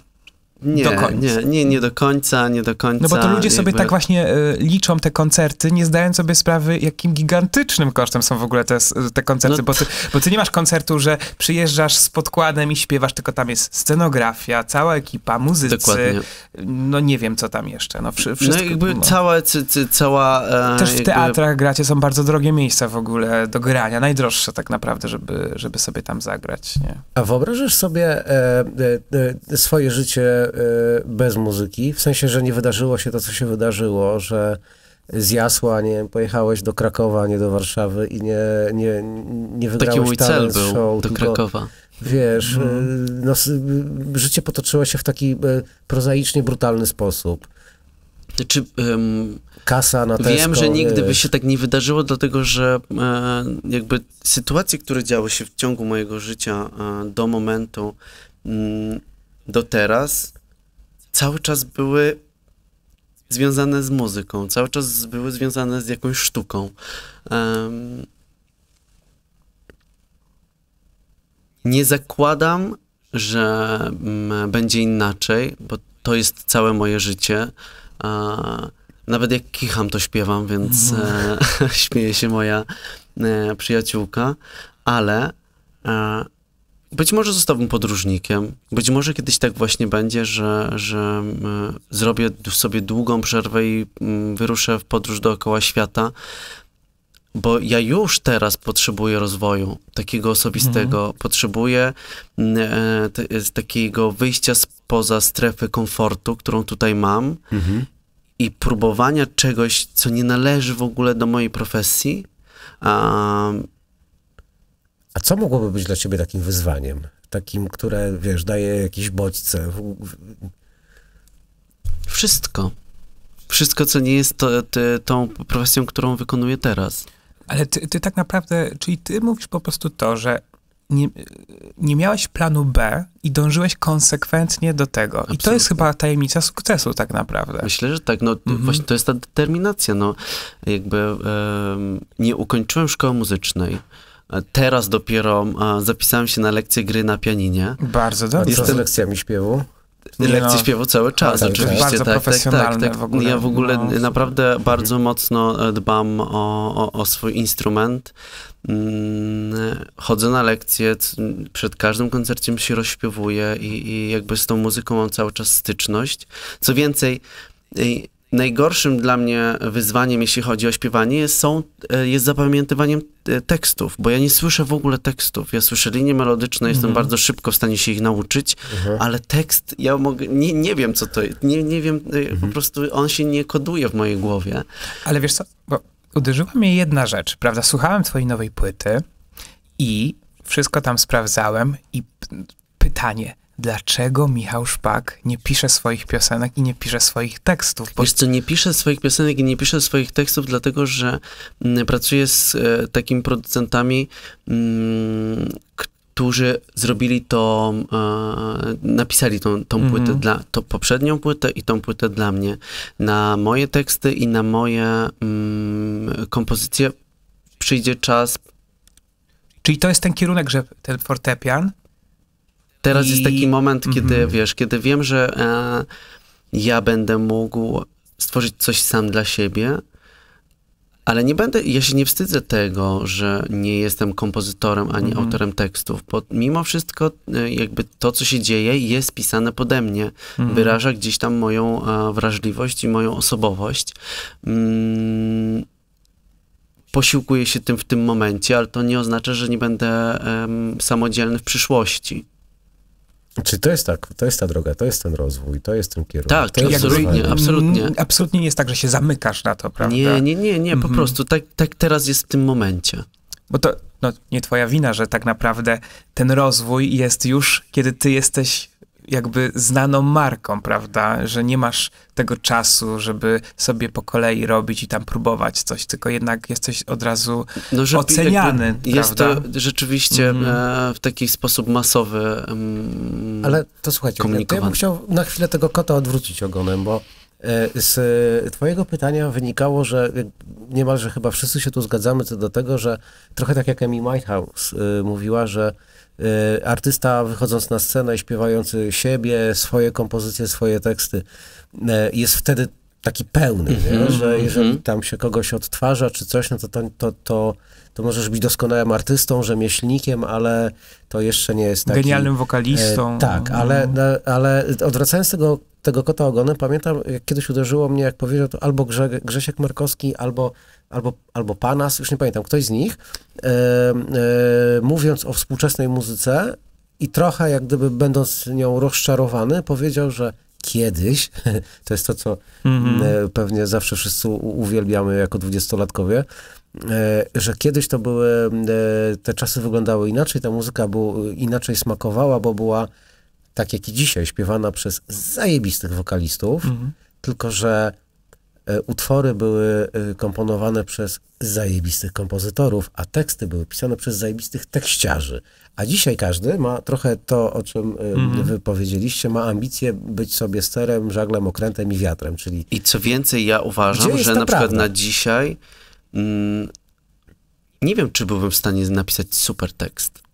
nie, Nie, nie, nie do końca, nie do końca. No bo to ludzie jakby... sobie tak właśnie y, liczą te koncerty, nie zdając sobie sprawy, jakim gigantycznym kosztem są w ogóle te, te koncerty, no. bo, ty, bo ty nie masz koncertu, że przyjeżdżasz z podkładem i śpiewasz, tylko tam jest scenografia, cała ekipa, muzycy, Dokładnie. no nie wiem, co tam jeszcze, no, no wszystko. No jakby no. cała... cała e, Też w jakby... teatrach gracie, są bardzo drogie miejsca w ogóle do grania, najdroższe tak naprawdę, żeby, żeby sobie tam zagrać, nie? A wyobrażasz sobie e, e, e swoje życie Y, bez muzyki, w sensie, że nie wydarzyło się to, co się wydarzyło, że z Jasła, nie wiem, pojechałeś do Krakowa, nie do Warszawy i nie, nie, nie wygrałeś Taki mój cel był, show, do tylko, Krakowa. Wiesz, mm. no, y, no y, życie potoczyło się w taki prozaicznie brutalny sposób. Czy, znaczy, um, Kasa na Tesco, Wiem, że nigdy by się tak nie wydarzyło, dlatego że e, jakby sytuacje, które działy się w ciągu mojego życia e, do momentu m, mm, do teraz, cały czas były związane z muzyką, cały czas były związane z jakąś sztuką. Um, nie zakładam, że m, mm, będzie inaczej, bo to jest całe moje życie. nawet jak kicham, to śpiewam, więc mm. e, śmieje się moja e, przyjaciółka, ale e, być może zostałbym podróżnikiem, być może kiedyś tak właśnie będzie, że, że mm, zrobię sobie długą przerwę i mm, wyruszę w podróż dookoła świata, bo ja już teraz potrzebuję rozwoju takiego osobistego, mhm. potrzebuję mm, e, e, takiego wyjścia spoza strefy komfortu, którą tutaj mam mhm. i próbowania czegoś, co nie należy w ogóle do mojej profesji. A co mogłoby być dla ciebie takim wyzwaniem? Takim, które, wiesz, daje jakieś bodźce? Wszystko. Wszystko, co nie jest to, to, tą profesją, którą wykonuję teraz. Ale ty, ty tak naprawdę, czyli ty mówisz po prostu to, że nie, nie, miałeś planu B i dążyłeś konsekwentnie do tego. Absolutnie. I to jest chyba tajemnica sukcesu tak naprawdę. Myślę, że tak. No mhm. właśnie to jest ta determinacja. No jakby nie ukończyłem szkoły muzycznej. Teraz dopiero zapisałem się na lekcję gry na pianinie. Bardzo dobrze. Jestem... lekcjami śpiewu? lekcje no, śpiewu cały czas, tak, oczywiście. tak, tak, tak, tak. W ogóle, ja w ogóle no, naprawdę no. bardzo mhm. mocno e, dbam o, o, o, swój instrument. Mm, chodzę na lekcje, przed każdym koncerciem się rozśpiewuję i, i jakby z tą muzyką mam cały czas styczność. Co więcej, najgorszym dla mnie wyzwaniem, jeśli chodzi o śpiewanie, są, e, jest zapamiętywaniem e, tekstów, bo ja nie słyszę w ogóle tekstów. Ja słyszę linie melodyczne, mhm. jestem bardzo szybko w stanie się ich nauczyć, mhm. ale tekst, ja mogę, nie, nie wiem co to jest, nie, nie wiem, e, mhm. po prostu on się nie koduje w mojej głowie. Ale wiesz co, bo uderzyła mnie jedna rzecz, prawda? Słuchałem twojej nowej płyty i wszystko tam sprawdzałem i pytanie, dlaczego Michał Szpak nie pisze swoich piosenek i nie pisze swoich tekstów. Bo... Wiesz co, nie pisze swoich piosenek i nie pisze swoich tekstów, dlatego że mm, pracuję z e, takimi producentami, mm, którzy zrobili to, e, napisali tą, tą mhm. płytę dla, poprzednią płytę i tą płytę dla mnie. Na moje teksty i na moje mm, kompozycje przyjdzie czas. Czyli to jest ten kierunek, że ten fortepian Teraz I... jest taki moment, kiedy mm -hmm. wiesz, kiedy wiem, że e, ja będę mógł stworzyć coś sam dla siebie, ale nie będę, ja się nie wstydzę tego, że nie jestem kompozytorem ani mm -hmm. autorem tekstów, bo mimo wszystko e, jakby to, co się dzieje, jest pisane pode mnie. Mm -hmm. Wyraża gdzieś tam moją e, wrażliwość i moją osobowość. Mm. Posiłkuję się tym w tym momencie, ale to nie oznacza, że nie będę um, samodzielny w przyszłości. Czy to jest tak, to jest ta droga, to jest ten rozwój, to jest ten kierunek. Tak, to absolutnie, absolutnie. Absolutnie nie jest tak, że się zamykasz na to, prawda? Nie, nie, nie, nie, po mhm. prostu tak, tak teraz jest w tym momencie. Bo to no, nie twoja wina, że tak naprawdę ten rozwój jest już, kiedy ty jesteś jakby znaną marką, prawda? Że nie masz tego czasu, żeby sobie po kolei robić i tam próbować coś, tylko jednak jesteś od razu no, że oceniany. Jest to rzeczywiście mm. w taki sposób masowy. Mm, Ale to słuchajcie, ja bym chciał na chwilę tego kota odwrócić ogonem, bo e, z Twojego pytania wynikało, że niemalże chyba wszyscy się tu zgadzamy co do tego, że trochę tak jak Amy Whitehouse e, mówiła, że E, artysta wychodząc na scenę i śpiewający siebie, swoje kompozycje, swoje teksty, e, jest wtedy taki pełny, mm -hmm, że mm -hmm. jeżeli mhm. tam się kogoś odtwarza czy coś, no to, to, to, to, to możesz być doskonałym artystą, rzemieślnikiem, ale to jeszcze nie jest taki... Genialnym wokalistą. E, tak, mhm. ale, no. ale odwracając tego, tego kota ogonem, pamiętam, jak kiedyś uderzyło mnie, jak powiedział to albo Grze, Grzesiek Markowski, albo albo, albo Panas, już nie pamiętam, ktoś z nich, e, e, mówiąc o współczesnej muzyce i trochę jak gdyby będąc nią rozczarowany, powiedział, że kiedyś, to jest to, co mm -hmm. pewnie zawsze wszyscy uwielbiamy jako dwudziestolatkowie, że kiedyś to były, te czasy wyglądały inaczej, ta muzyka był, inaczej smakowała, bo była tak jak i dzisiaj, śpiewana przez zajebistych wokalistów, mm -hmm. tylko że E, utwory były e, komponowane przez zajebistych kompozytorów, a teksty były pisane przez zajebistych tekściarzy. A dzisiaj każdy ma trochę to, o czym mm. wy powiedzieliście, ma ambicje być sobie sterem, żaglem, okrętem i wiatrem, czyli... I co więcej, ja uważam, że na przykład prawda? na dzisiaj mm, nie wiem, czy byłbym w stanie napisać super tekst.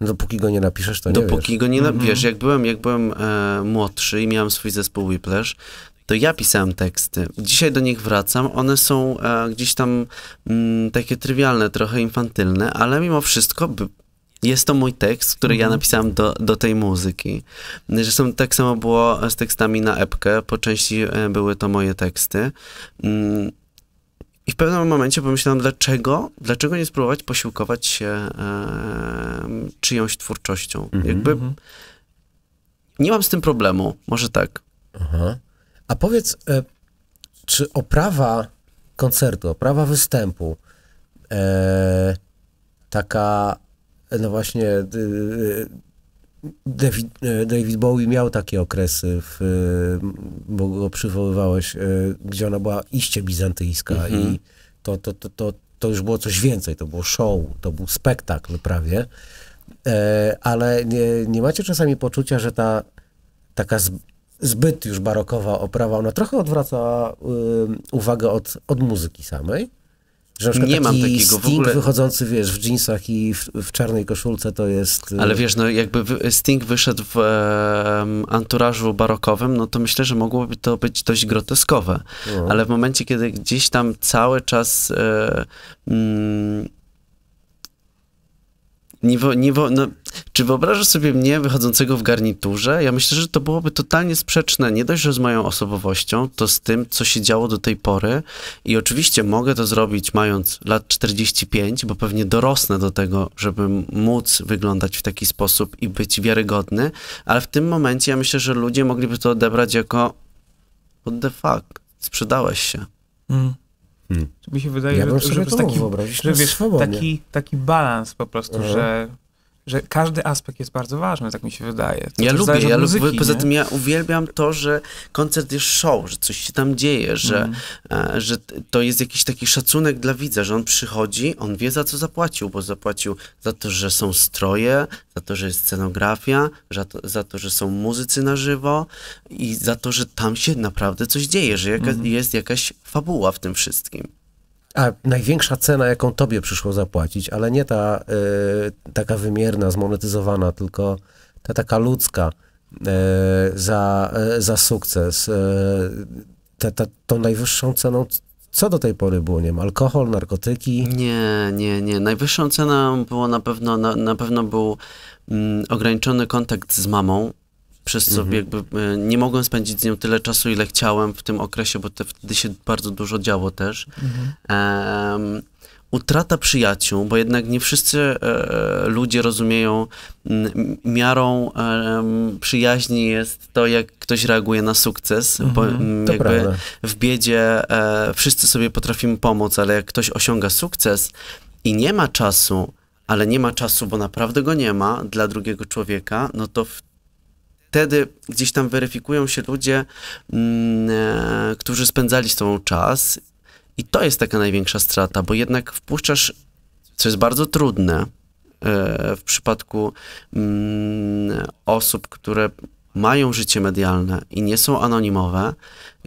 Dopóki no, go nie napiszesz, to nie Dopóki wiesz. go nie napiszesz. Mhm. Mm -hmm. Jak byłem, jak byłem e, młodszy i miałem swój zespół Whiplash, to ja pisałem teksty. Dzisiaj do nich wracam. One są e, gdzieś tam mm, takie trywialne, trochę infantylne, ale mimo wszystko jest to mój tekst, który ja mhm. napisałem do, do tej muzyki. Zresztą tak samo było z tekstami na epkę, po części e, były to moje teksty. Mm, I w pewnym momencie pomyślałem, dlaczego, dlaczego nie spróbować posiłkować się e, czyjąś twórczością. Mhm, Jakby mhm. nie mam z tym problemu, może tak. Aha. A powiedz, e, czy oprawa koncertu, oprawa występu, e, taka, no właśnie, e, David, e, David Bowie miał takie okresy, w, bo go przywoływałeś, gdzie ona była iście bizantyjska i mhm. to, to, to, to, to już było coś więcej, to było show, to był spektakl prawie, e, ale nie, nie macie czasami poczucia, że ta taka zbyt już barokowa oprawa, ona trochę odwraca y, uwagę od, od muzyki samej. Że nie mam takiego Sting w ogóle... wychodzący, wiesz, w jeansach i w, w, czarnej koszulce to jest... Y, Ale wiesz, no jakby Sting wyszedł w e, anturażu barokowym, no to myślę, że mogłoby to być dość groteskowe. No. Ale w momencie, kiedy gdzieś tam cały czas e, mm, nie, nie, no, czy wyobrażasz sobie mnie wychodzącego w garniturze? Ja myślę, że to byłoby totalnie sprzeczne nie dość, że z moją osobowością, to z tym, co się działo do tej pory. I oczywiście mogę to zrobić mając lat 45, bo pewnie dorosnę do tego, żeby móc wyglądać w taki sposób i być wiarygodny, ale w tym momencie ja myślę, że ludzie mogliby to odebrać jako what the fuck, sprzedałeś się. Mm. Hmm. Mi się wydaje, ja że, że, że, taki, że wiesz, taki, taki balans po prostu, mhm. że że każdy aspekt jest bardzo ważny, tak mi się wydaje. To ja lubię, ja muzyki, lubię, poza tym ja uwielbiam to, że koncert jest show, że coś się tam dzieje, że, mm. że to jest jakiś taki szacunek dla widza, że on przychodzi, on wie za co zapłacił, bo zapłacił za to, że są stroje, za to, że jest scenografia, za to, za to że są muzycy na żywo i za to, że tam się naprawdę coś dzieje, że jaka, mm. jest jakaś fabuła w tym wszystkim. A największa cena, jaką tobie przyszło zapłacić, ale nie ta y, taka wymierna, zmonetyzowana, tylko ta taka ludzka y, za, y, za sukces. Y, ta, ta, tą najwyższą ceną, co do tej pory było? Nie wiem, alkohol, narkotyki? Nie, nie, nie. Najwyższą ceną było na pewno, na, na pewno był mm, ograniczony kontakt z mamą przez co mhm. jakby e, nie mogłem spędzić z nią tyle czasu, ile chciałem w tym okresie, bo te, wtedy się bardzo dużo działo też. Mhm. Um, utrata przyjaciół, bo jednak nie wszyscy e, e ludzie rozumieją, m, miarą e, przyjaźni jest to, jak ktoś reaguje na sukces, mhm, bo m, jakby prawda. w biedzie e, wszyscy sobie potrafimy pomóc, ale jak ktoś osiąga sukces i nie ma czasu, ale nie ma czasu, bo naprawdę go nie ma dla drugiego człowieka, no to w wtedy gdzieś tam weryfikują się ludzie, mm, e, którzy spędzali z tobą czas. I to jest taka największa strata, bo jednak wpuszczasz, co jest bardzo trudne e, w przypadku mm, osób, które mają życie medialne i nie są anonimowe,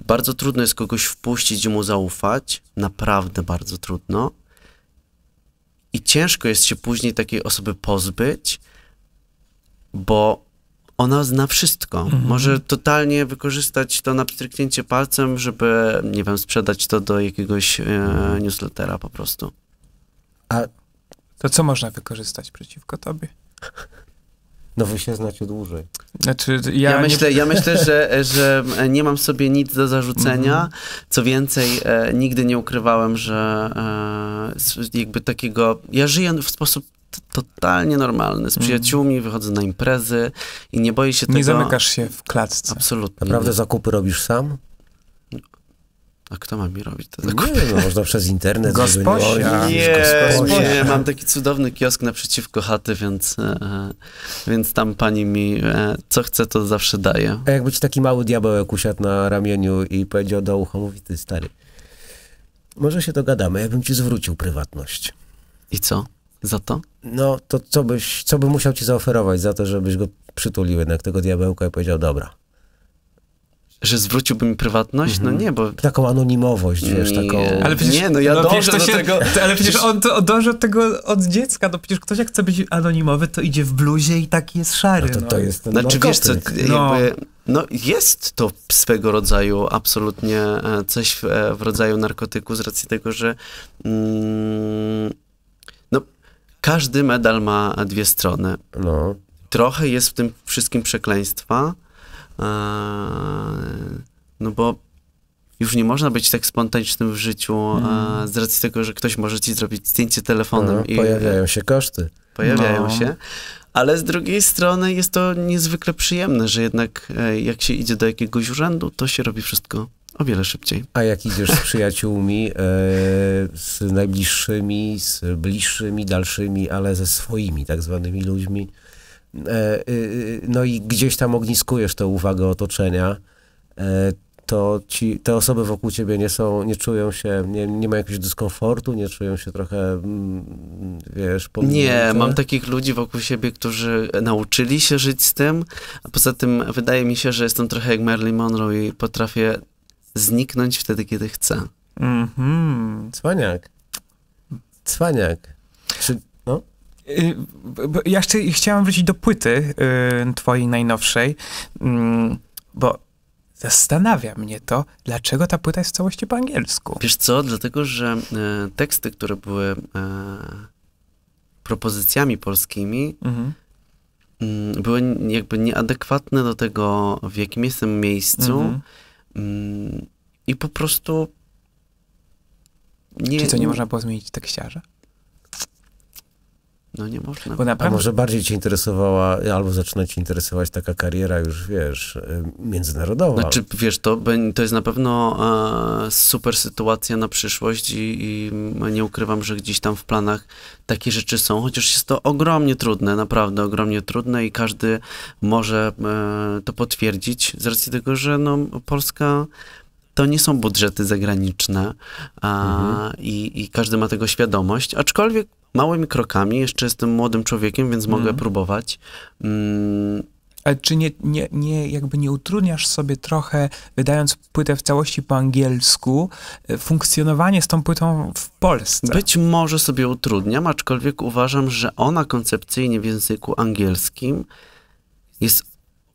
bardzo trudno jest kogoś wpuścić i mu zaufać, naprawdę bardzo trudno. I ciężko jest się później takiej osoby pozbyć, bo ona zna wszystko. Mhm. Może totalnie wykorzystać to na pstryknięcie palcem, żeby, nie wiem, sprzedać to do jakiegoś e, mhm. newslettera po prostu. A to co można wykorzystać przeciwko tobie? No wy się znacie dłużej. Znaczy, ja, ja nie... myślę, ja myślę że, że nie mam sobie nic do zarzucenia. Mhm. Co więcej, e, nigdy nie ukrywałem, że e, jakby takiego... Ja żyję w sposób totalnie normalny. Z mhm. przyjaciółmi wychodzę na imprezy i nie boję się tego. Nie zamykasz się w klatce. Absolutnie. Naprawdę nie. zakupy robisz sam? A kto ma mi robić te no zakupy? Nie, no, można przez internet. Gosposia. Nie, Gosposia. nie, mam taki cudowny kiosk naprzeciwko chaty, więc, e, e, więc tam pani mi e, co chce, to zawsze daje. A jakby ci taki mały diabełek usiadł na ramieniu i powiedział do ucha, mówi, ty stary, może się dogadamy, ja bym ci zwrócił prywatność. I co? Za to? No, to co byś, co by musiał ci zaoferować za to, żebyś go przytulił jednak, tego diabełka i powiedział, dobra. Że zwróciłby mi prywatność? No mhm. No nie, bo... Taką anonimowość, wiesz, nie. taką... Ale przecież, nie, no ja no dążę się, tego... Ale przecież on, to, dąży od tego od dziecka, no przecież ktoś jak chce być anonimowy, to idzie w bluzie i taki jest szary. No to, no. to jest ten Znaczy, no, wiesz co, jakby... No. No, jest to swego rodzaju absolutnie e, coś w, e, w rodzaju narkotyku, z racji tego, że mm, każdy medal ma dwie strony. No. Trochę jest w tym wszystkim przekleństwa, e, no bo już nie można być tak spontanicznym w życiu mm. z racji tego, że ktoś może ci zrobić zdjęcie telefonem. No, i pojawiają się koszty. Pojawiają no. się. Ale z drugiej strony jest to niezwykle przyjemne, że jednak e, jak się idzie do jakiegoś urzędu, to się robi wszystko o wiele szybciej. A jak idziesz z przyjaciółmi, e, z najbliższymi, z bliższymi, dalszymi, ale ze swoimi tak zwanymi ludźmi, e, y, y, no i gdzieś tam ogniskujesz tę uwagę otoczenia, e, to ci, te osoby wokół ciebie nie są, nie czują się, nie, nie ma jakiegoś dyskomfortu, nie czują się trochę, mm, wiesz, pominięte. Nie, mam takich ludzi wokół siebie, którzy nauczyli się żyć z tym, a poza tym wydaje mi się, że jestem trochę jak Marilyn Monroe i potrafię zniknąć wtedy, kiedy chce. Mhm. Cwaniak. Cwaniak. Czy, no? Y, ja jeszcze chciałem wrócić do płyty y, twojej najnowszej, y, bo zastanawia mnie to, dlaczego ta płyta jest w całości po angielsku. Wiesz co, dlatego, że y, teksty, które były e, propozycjami polskimi, mhm. mm, były jakby nieadekwatne do tego, w jakim jestem miejscu mm -hmm. Mm, I po prostu... Nie, Czy co nie można było zmienić tekściarza? No nie można. Bo naprawdę... A może bardziej cię interesowała, albo zaczyna cię interesować taka kariera już, wiesz, y, międzynarodowa. Znaczy, wiesz, to, to jest na pewno e, super sytuacja na przyszłość i, i, nie ukrywam, że gdzieś tam w planach takie rzeczy są, chociaż jest to ogromnie trudne, naprawdę ogromnie trudne i każdy może e, to potwierdzić z racji tego, że no, Polska to nie są budżety zagraniczne a, mhm. i, i każdy ma tego świadomość, aczkolwiek małymi krokami, jeszcze jestem młodym człowiekiem, więc mhm. mogę próbować. Mm. Ale czy nie, nie, nie, jakby nie utrudniasz sobie trochę, wydając płytę w całości po angielsku, e, funkcjonowanie z tą płytą w Polsce? Być może sobie utrudniam, aczkolwiek uważam, że ona koncepcyjnie w języku angielskim jest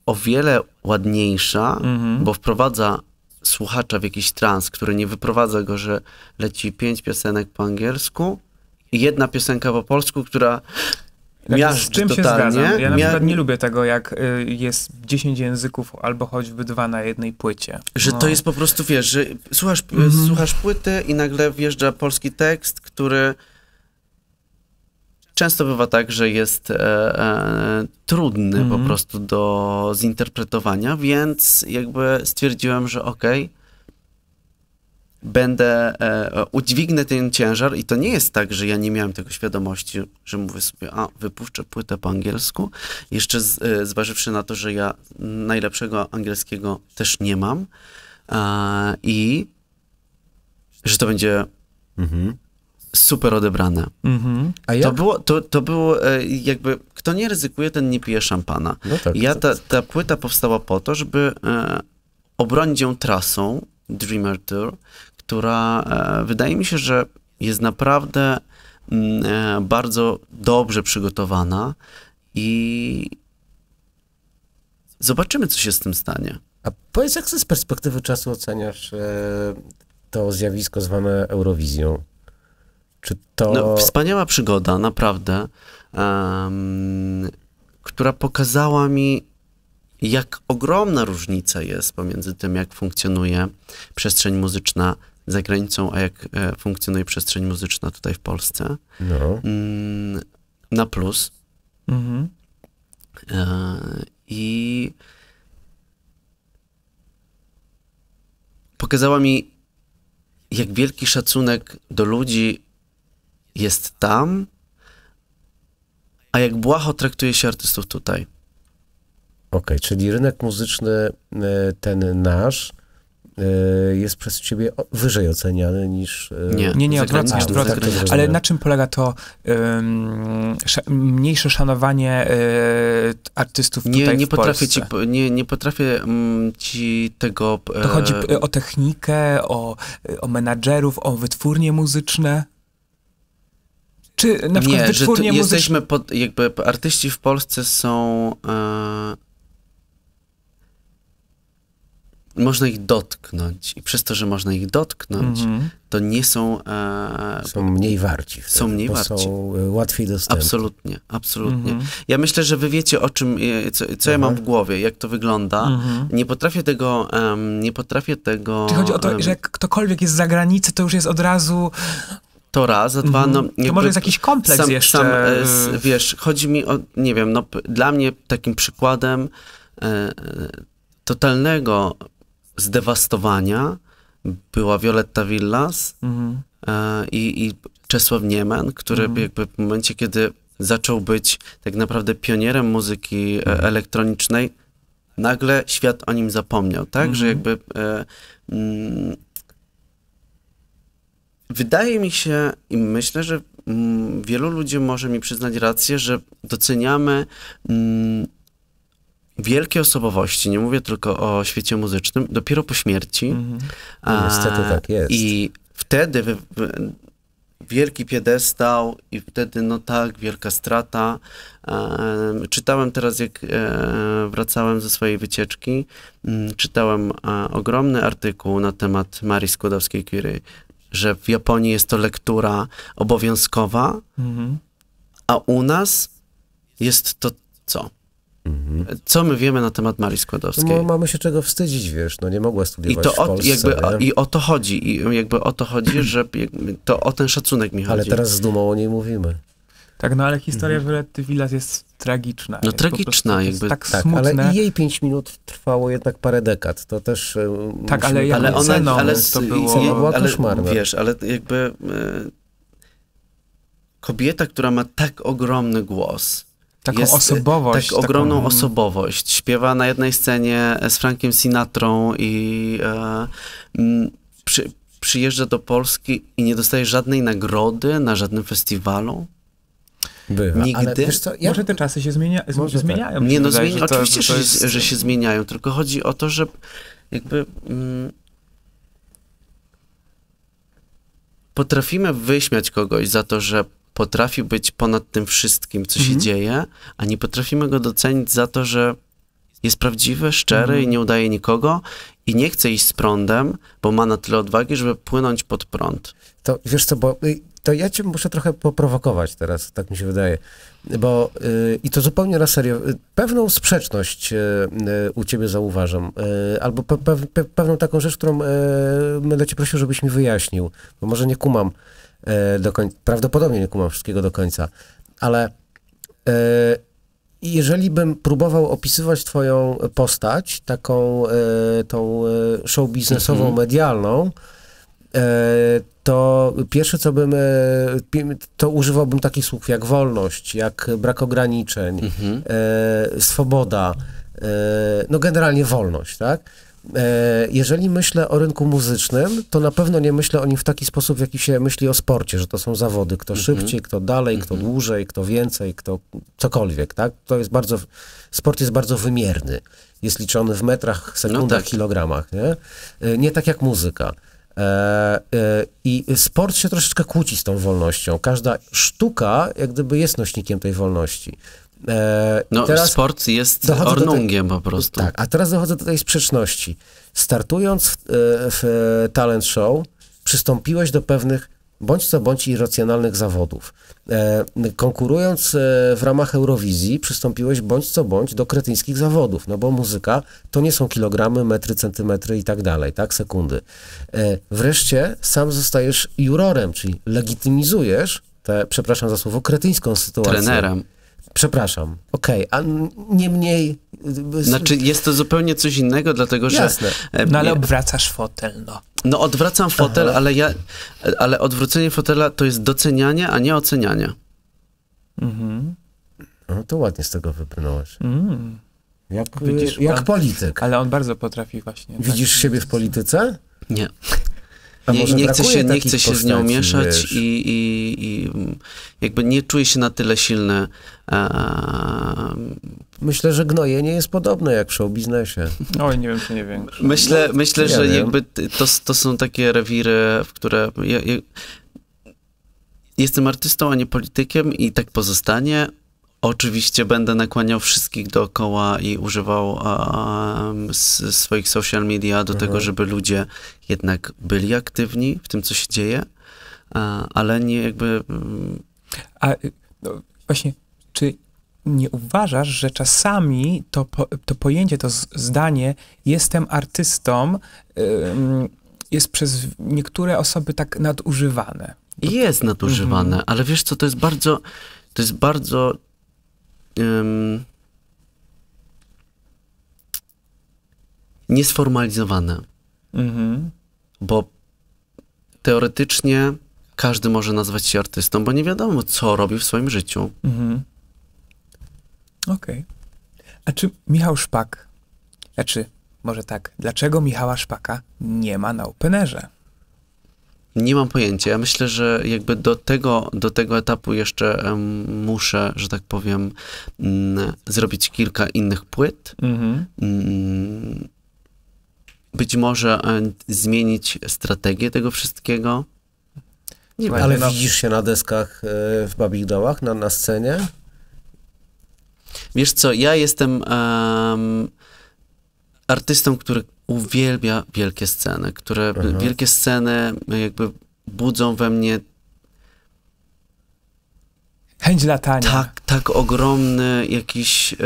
o wiele ładniejsza, mhm. bo wprowadza słuchacza w jakiś trans, który nie wyprowadza go, że leci pięć piosenek po angielsku i jedna piosenka po polsku, która miażdży Z czym totalnie. się zgadzam? Ja na przykład nie lubię tego, jak y, jest 10 języków albo choćby dwa na jednej płycie. Że no. to jest po prostu, wiesz, że słuchasz, mm -hmm. słuchasz płyty i nagle wjeżdża polski tekst, który często bywa tak, że jest e, e, trudny mm po mhm. prostu do zinterpretowania, więc jakby stwierdziłem, że okej, okay, będę, e, e, udźwignę ten ciężar i to nie jest tak, że ja nie miałem tego świadomości, że mówię sobie, a wypuszczę płytę po angielsku, jeszcze z, e, zważywszy na to, że ja najlepszego angielskiego też nie mam e, i że to będzie mhm super odebrane. Mm-hmm. To było, to, to było e, jakby, kto nie ryzykuje, ten nie pije szampana. No tak, ja, tak. ta, ta płyta powstała po to, żeby e, obronić ją trasą Dreamer Tour, która e, wydaje mi się, że jest naprawdę mm, e, bardzo dobrze przygotowana i zobaczymy, co się z tym stanie. A powiedz, jak z perspektywy czasu oceniasz e, to zjawisko zwane Eurowizją? Czy to... No, wspaniała przygoda, naprawdę, um, która pokazała mi, jak ogromna różnica jest pomiędzy tym, jak funkcjonuje przestrzeń muzyczna za granicą, a jak e, funkcjonuje przestrzeń muzyczna tutaj w Polsce. No. Mm, na plus. Mhm. E, I pokazała mi, jak wielki szacunek do ludzi, jest tam, a jak błaho traktuje się artystów tutaj. Okej, okay, czyli rynek muzyczny, e, ten nasz, e, jest przez ciebie wyżej oceniany niż... E, nie, nie, nie odwrotnie, a, odwrotnie. Tak, tak Ale na czym polega to um, mniejsze szanowanie um, artystów nie, tutaj nie w potrafię Polsce? Ci, nie, nie potrafię mm, ci tego... To chodzi o technikę, o, o menadżerów, o wytwórnie muzyczne? Czy na przykład nie, wytwórnie jesteśmy pod, jakby artyści w Polsce są... E, można ich dotknąć i przez to, że można ich dotknąć, mm -hmm. to nie są... E, są mniej warci. Wtedy, są mniej warci. Są e, łatwiej dostępni. Absolutnie, absolutnie. Mm -hmm. Ja myślę, że wy wiecie o czym, e, co, co ja mam mhm. w głowie, jak to wygląda. Mm -hmm. Nie potrafię tego, um, nie potrafię tego... Czy chodzi o to, um, że jak ktokolwiek jest za granicą, to już jest od razu to raz, a dwa, mhm. no... To może jest jakiś kompleks sam, jeszcze. Sam, e, wiesz, chodzi mi o, nie wiem, no dla mnie takim przykładem e, totalnego zdewastowania była Violetta Villas mhm. e, i, i Czesław Niemen, który mhm. jakby w momencie, kiedy zaczął być tak naprawdę pionierem muzyki e, mhm. elektronicznej, nagle świat o nim zapomniał, tak? Że mhm. jakby... E, mm, wydaje mi się i myślę, że mm, wielu ludzi może mi przyznać rację, że doceniamy mm, wielkie osobowości, nie mówię tylko o świecie muzycznym, dopiero po śmierci. Mhm. A, Niestety tak jest. I wtedy wy, wy, wielki piedestał i wtedy, no tak, wielka strata. E, czytałem teraz, jak e, wracałem ze swojej wycieczki, m, mm, czytałem e, ogromny artykuł na temat Marii Skłodowskiej-Curie, że w Japonii jest to lektura obowiązkowa, mhm. a u nas jest to co? Mhm. Co my wiemy na temat Marii Składowskiej? No, mamy się czego wstydzić, wiesz, no nie mogła studiować I to o, Polsce, jakby, o, I o to chodzi, i jakby o to chodzi, że to o ten szacunek mi chodzi. Ale teraz z dumą o niej mówimy. Tak, no ale historia mhm. Villas jest tragiczna. No jest tragiczna, jakby. Tak, tak ale i jej pięć minut trwało jednak parę dekad, to też... E, tak, ale, ale ona... Ceną, ale to było... Jej, była ale, Wiesz, ale jakby... E, kobieta, która ma tak ogromny głos, Taką jest, e, osobowość. Tak, ogromną taką... osobowość. Śpiewa na jednej scenie z Frankiem Sinatrą i e, m, przy, przyjeżdża do Polski i nie dostaje żadnej nagrody na żadnym festiwalu. Bywa, Nigdy... ale wiesz co, ja... Może te czasy się zmienia... Może tak. zmieniają. Tak. Nie, no zmieniają. oczywiście, że, jest... że, się zmieniają, tylko chodzi o to, że jakby... Mm, potrafimy wyśmiać kogoś za to, że potrafi być ponad tym wszystkim, co mhm. się dzieje, a nie potrafimy go docenić za to, że jest prawdziwy, szczery mhm. i nie udaje nikogo i nie chce iść z prądem, bo ma na tyle odwagi, żeby płynąć pod prąd. To wiesz co, bo y, to ja cię muszę trochę poprowokować teraz, tak mi się wydaje. Bo yy, i to zupełnie na serio, y, pewną sprzeczność yy, u ciebie zauważam, yy, albo pe pe pewną taką rzecz, którą y, będę cię prosił, żebyś mi wyjaśnił, bo może nie kumam do końca, prawdopodobnie nie kumam wszystkiego do końca, ale jeżeli bym próbował opisywać twoją postać, taką tą show biznesową, mm -hmm. medialną, to pierwsze co bym, e, to używałbym takich słów jak wolność, jak brak ograniczeń, mhm. e, swoboda, e, no generalnie wolność, tak? E, jeżeli myślę o rynku muzycznym, to na pewno nie myślę o nim w taki sposób, w jaki się myśli o sporcie, że to są zawody, kto mm -hmm. szybciej, kto dalej, mm -hmm. kto mhm. dłużej, kto więcej, kto cokolwiek, tak? To jest bardzo, sport jest bardzo wymierny. Jest liczony w metrach, no sekundach, no tak. kilogramach, nie? E, nie tak jak muzyka. E, e, I sport się troszeczkę kłóci z tą wolnością. Każda sztuka jak gdyby jest nośnikiem tej wolności. E, no, teraz sport jest ornungiem tej, po prostu. Tak, a teraz dochodzę do tej sprzeczności. Startując w, w talent show, przystąpiłeś do pewnych bądź co bądź irracjonalnych zawodów. E, konkurując e, w ramach Eurowizji, przystąpiłeś bądź co bądź do kretyńskich zawodów, no bo muzyka to nie są kilogramy, metry, centymetry i tak dalej, tak, sekundy. E, wreszcie sam zostajesz jurorem, czyli legitymizujesz tę, przepraszam za słowo, kretyńską sytuację. Trenerem. Przepraszam. Okej, okay. a niemniej... Y, znaczy jest to zupełnie coś innego, dlatego że... Jasne. E, no ale obwracasz fotel, no. No odwracam fotel, Aha. ale ja... Ale odwrócenie fotela to jest docenianie, a nie ocenianie. Mhm. No to ładnie z tego wypłynąłeś. Mhm. Jak, y, Widzisz, jak polityk. Ale on bardzo potrafi właśnie... Widzisz tak, siebie w polityce? Nie nie, nie chce się, nie chce się z nią mieszać i, i, i, mm, jakby nie czuje się na tyle silne. A... Myślę, że gnojenie jest podobne jak w show biznesie. Oj, nie wiem, czy nie większe. Myślę, no, myślę że wiem. jakby to, to są takie rewiry, w które... Ja, ja... Jestem artystą, a nie politykiem i tak pozostanie Oczywiście będę nakłaniał wszystkich dookoła i używał um, swoich social media do mhm. tego, żeby ludzie jednak byli aktywni w tym, co się dzieje, a, ale nie jakby. Um... A y, no, właśnie, czy nie uważasz, że czasami to, po, to pojęcie, to zdanie, jestem artystą, jest przez niektóre osoby tak nadużywane? Jest nadużywane, mhm. ale wiesz co, to jest bardzo. To jest bardzo niesformalizowane. Mhm. Bo teoretycznie każdy może nazwać się artystą, bo nie wiadomo, co robi w swoim życiu. Mhm. Okej. Okay. A czy Michał Szpak, znaczy, może tak, dlaczego Michała Szpaka nie ma na Openerze? Nie mam pojęcia. Ja myślę, że jakby do tego, do tego etapu jeszcze muszę, że tak powiem, mm, zrobić kilka innych płyt. Mhm. Mm, być może e, zmienić strategię tego wszystkiego. Nie wiem. Ale no. widzisz się na deskach e, w Babich Dołach, na, na scenie? Wiesz co, ja jestem um, artystą, który uwielbia wielkie sceny, które Aha. Mhm. wielkie sceny no, jakby budzą we mnie chęć latania. Tak, tak ogromny jakiś yy,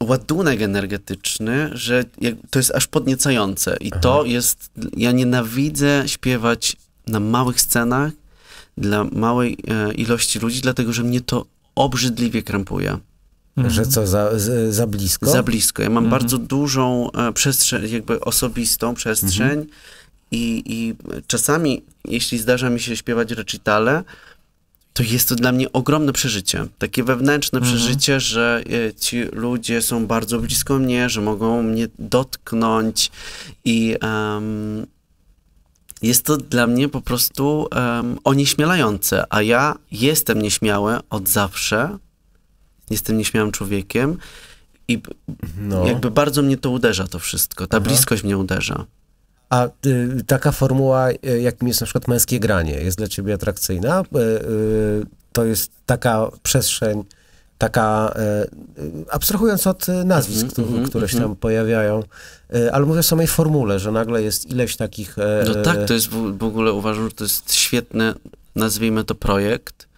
ładunek energetyczny, że jak, to jest aż podniecające i Aha. to mhm. jest ja nienawidzę śpiewać na małych scenach dla małej e, ilości ludzi, dlatego że mnie to obrzydliwie krępuje. Że mhm. co, za, za blisko? Za blisko. Ja mam mhm. bardzo dużą e, przestrzeń, jakby osobistą przestrzeń mhm. i, i czasami, jeśli zdarza mi się śpiewać recitale, to jest to dla mnie ogromne przeżycie. Takie wewnętrzne mhm. przeżycie, że e, ci ludzie są bardzo blisko mnie, że mogą mnie dotknąć i um, jest to dla mnie po prostu um, onieśmielające. A ja jestem nieśmiały od zawsze jestem nieśmiałym człowiekiem i no. jakby bardzo mnie to uderza to wszystko, ta Aha. bliskość mnie uderza. A y, taka formuła, y, jakim jest na przykład męskie granie, jest dla ciebie atrakcyjna? Y, y to jest taka przestrzeń, taka, y, y, abstrahując od nazwisk, mm które się mm tam pojawiają, ale mówię o samej formule, że nagle jest ileś takich... No tak, to jest w ogóle, uważam, że to jest świetny, nazwijmy to projekt,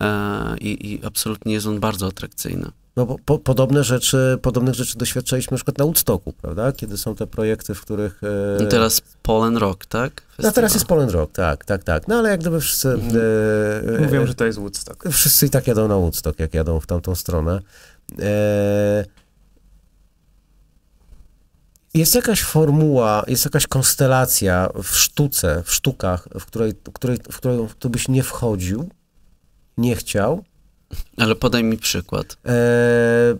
E, i, i absolutnie jest on bardzo atrakcyjny. No bo po, podobne rzeczy, podobnych rzeczy doświadczaliśmy na przykład na Woodstocku, prawda? Kiedy są te projekty, w których... E... Teraz Polen Rock, tak? No teraz jest Polen Rock, tak, tak, tak. No ale jak gdyby wszyscy... Mhm. E, e... Mówią, że to jest Woodstock. Wszyscy i tak jadą na Woodstock, jak jadą w tamtą stronę. E... Jest jakaś formuła, jest jakaś konstelacja w sztuce, w sztukach, w której, w której, w którą tu byś nie wchodził, nie chciał. Ale podaj mi przykład. E...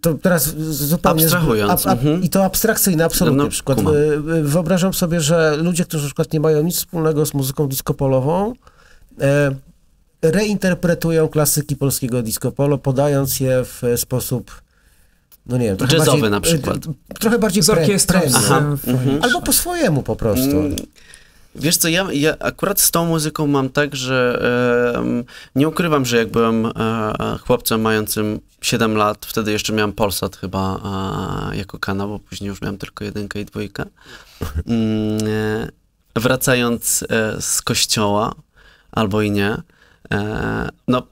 to teraz zupełnie. Abstrahując. Ab, ab, mhm. I to abstrakcyjny, absolutnie no, przykład. E, e, wyobrażam sobie, że ludzie, którzy na przykład nie mają nic wspólnego z muzyką disco polową, e, reinterpretują klasyki polskiego disco polo, podając je w sposób. No nie wiem, trochę Jazzowy bardziej, na przykład. E, trochę bardziej z orkiestrą. Pre, Mhm. Albo po swojemu po prostu. Mm. Wiesz co, ja, ja, akurat z tą muzyką mam tak, że e, nie ukrywam, że jak byłem e, chłopcem mającym 7 lat, wtedy jeszcze miałem Polsat chyba e, jako kanał, bo później już miałem tylko jedynkę i dwójkę. Mm, e, wracając e, z kościoła, albo i nie, e, no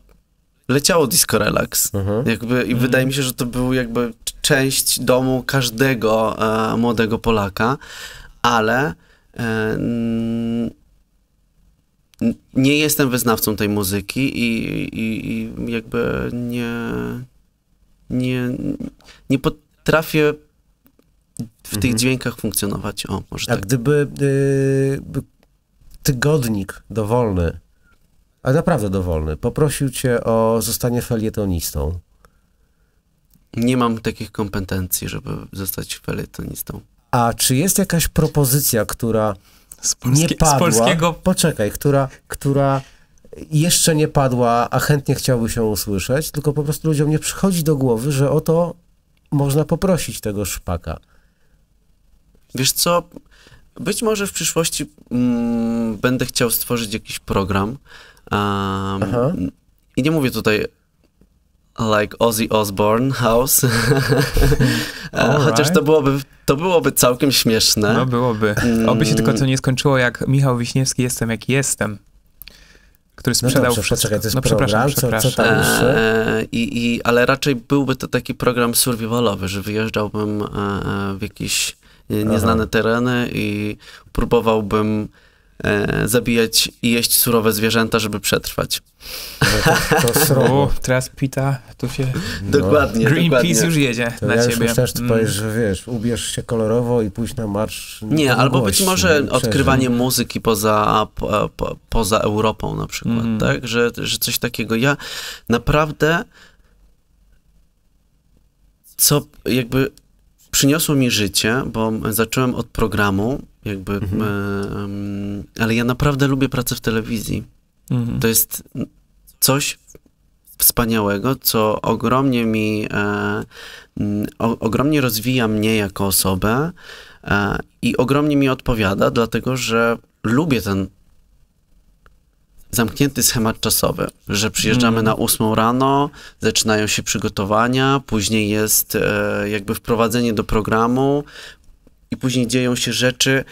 leciało Disco Relax. Mhm. Jakby, I mhm. wydaje mi się, że to był jakby część domu każdego młodego Polaka, ale E, nie jestem wyznawcą tej muzyki i, i, i jakby nie, nie, nie potrafię w mhm. tych dźwiękach funkcjonować. O, może A tak. gdyby y, tygodnik dowolny, a naprawdę dowolny, poprosił cię o zostanie felietonistą. Nie mam takich kompetencji, żeby zostać felietonistą. A czy jest jakaś propozycja, która nie padła? Polskiego... Poczekaj, która, która jeszcze nie padła, a chętnie chciałby się usłyszeć, tylko po prostu ludziom nie przychodzi do głowy, że o to można poprosić tego szpaka. Wiesz co, być może w przyszłości mm, będę chciał stworzyć jakiś program. Um, I nie mówię tutaj like Ozzy Osbourne House. E, chociaż to byłoby, to byłoby całkiem śmieszne. No byłoby. Mm. Oby się tylko to nie skończyło jak Michał Wiśniewski Jestem jak jestem. Który no sprzedał no wszystko. Poczekaj, to jest no program, przepraszam, Co, co tam E, i, i, ale raczej byłby to taki program survivalowy, że wyjeżdżałbym e, e w jakieś e, nieznane Aha. tereny i próbowałbym E, zabijać i jeść surowe zwierzęta, żeby przetrwać. to, to teraz pita, tu się... No. Dokładnie, Greenpeace już jedzie to na ja ciebie. ja też ty mm. że wiesz, ubierz się kolorowo i pójść na marsz. Nie, albo być może odkrywanie muzyki poza, po, po, poza Europą na przykład, mm. tak? Że, że coś takiego. Ja naprawdę co jakby przyniosło mi życie, bo zacząłem od programu, jakby, mhm. e, ale ja naprawdę lubię pracę w telewizji. Mhm. To jest coś wspaniałego, co ogromnie mi, e, o, ogromnie rozwija mnie jako osobę e, i ogromnie mi odpowiada, dlatego że lubię ten zamknięty schemat czasowy, że przyjeżdżamy mm. na ósmą rano, zaczynają się przygotowania, później jest e, jakby wprowadzenie do programu i później dzieją się rzeczy,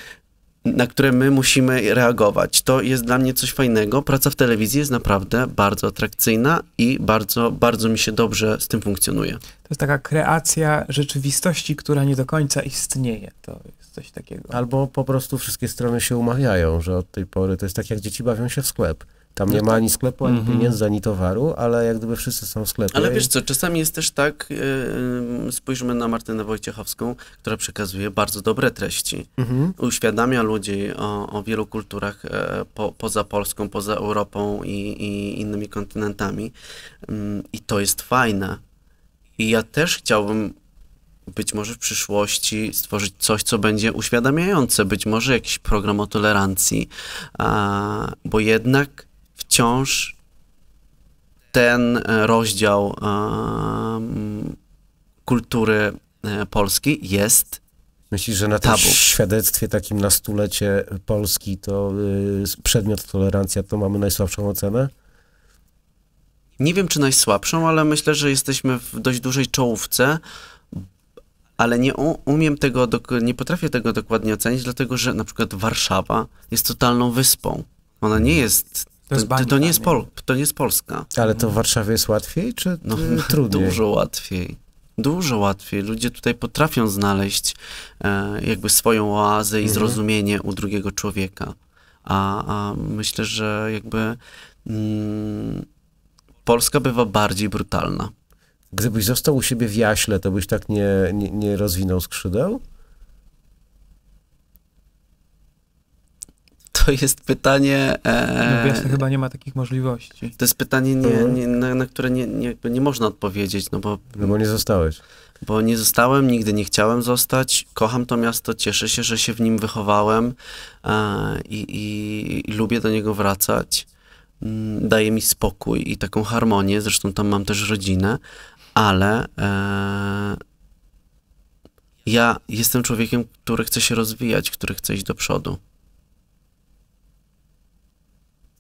na które my musimy reagować. To jest dla mnie coś fajnego. Praca w telewizji jest naprawdę bardzo atrakcyjna i bardzo, bardzo mi się dobrze z tym funkcjonuje. To jest taka kreacja rzeczywistości, która nie do końca istnieje. To coś takiego. Albo po prostu wszystkie strony się umawiają, że od tej pory to jest tak, jak dzieci bawią się w sklep. Tam no nie ma tak. ani sklepu, ani mhm. pieniędzy, ani towaru, ale jak gdyby wszyscy są w sklepie. Ale wiesz co, czasami jest też tak, yy, spójrzmy na Martynę Wojciechowską, która przekazuje bardzo dobre treści. Mhm. Uświadamia ludzi o, o wielu kulturach e, po, poza Polską, poza Europą i, i innymi kontynentami. Yy, I to jest fajne. I ja też chciałbym być może w przyszłości stworzyć coś, co będzie uświadamiające, być może jakiś program o tolerancji, bo jednak wciąż ten e, rozdział kultury e, polskiej jest Myślisz, że na tym tabu. świadectwie takim na stulecie Polski to y, przedmiot tolerancja to mamy najsłabszą ocenę? Nie wiem, czy najsłabszą, ale myślę, że jesteśmy w dość dużej czołówce ale nie umiem tego, nie potrafię tego dokładnie ocenić, dlatego że na przykład Warszawa jest totalną wyspą. Ona nie mm. jest to, to, bańka, to, nie, jest Pol to nie jest Polska. Ale to w Warszawie jest łatwiej, czy no, trudniej? Dużo łatwiej. Dużo łatwiej. Ludzie tutaj potrafią znaleźć e, jakby swoją oazę i mhm. zrozumienie u drugiego człowieka. A, a myślę, że jakby mm, Polska bywa bardziej brutalna. Gdybyś został u siebie w jaśle, to byś tak nie, nie, nie rozwinął skrzydeł? To jest pytanie. E... No chyba nie ma takich możliwości. To jest pytanie, nie, mhm. nie, na, na, które nie, nie, nie można odpowiedzieć, no bo. No bo nie zostałeś. Bo nie zostałem, nigdy nie chciałem zostać. Kocham to miasto, cieszę się, że się w nim wychowałem e, i, i, i lubię do niego wracać mm, daje mi spokój i taką harmonię. Zresztą tam mam też rodzinę, ale e, ja jestem człowiekiem, który chce się rozwijać, który chce iść do przodu.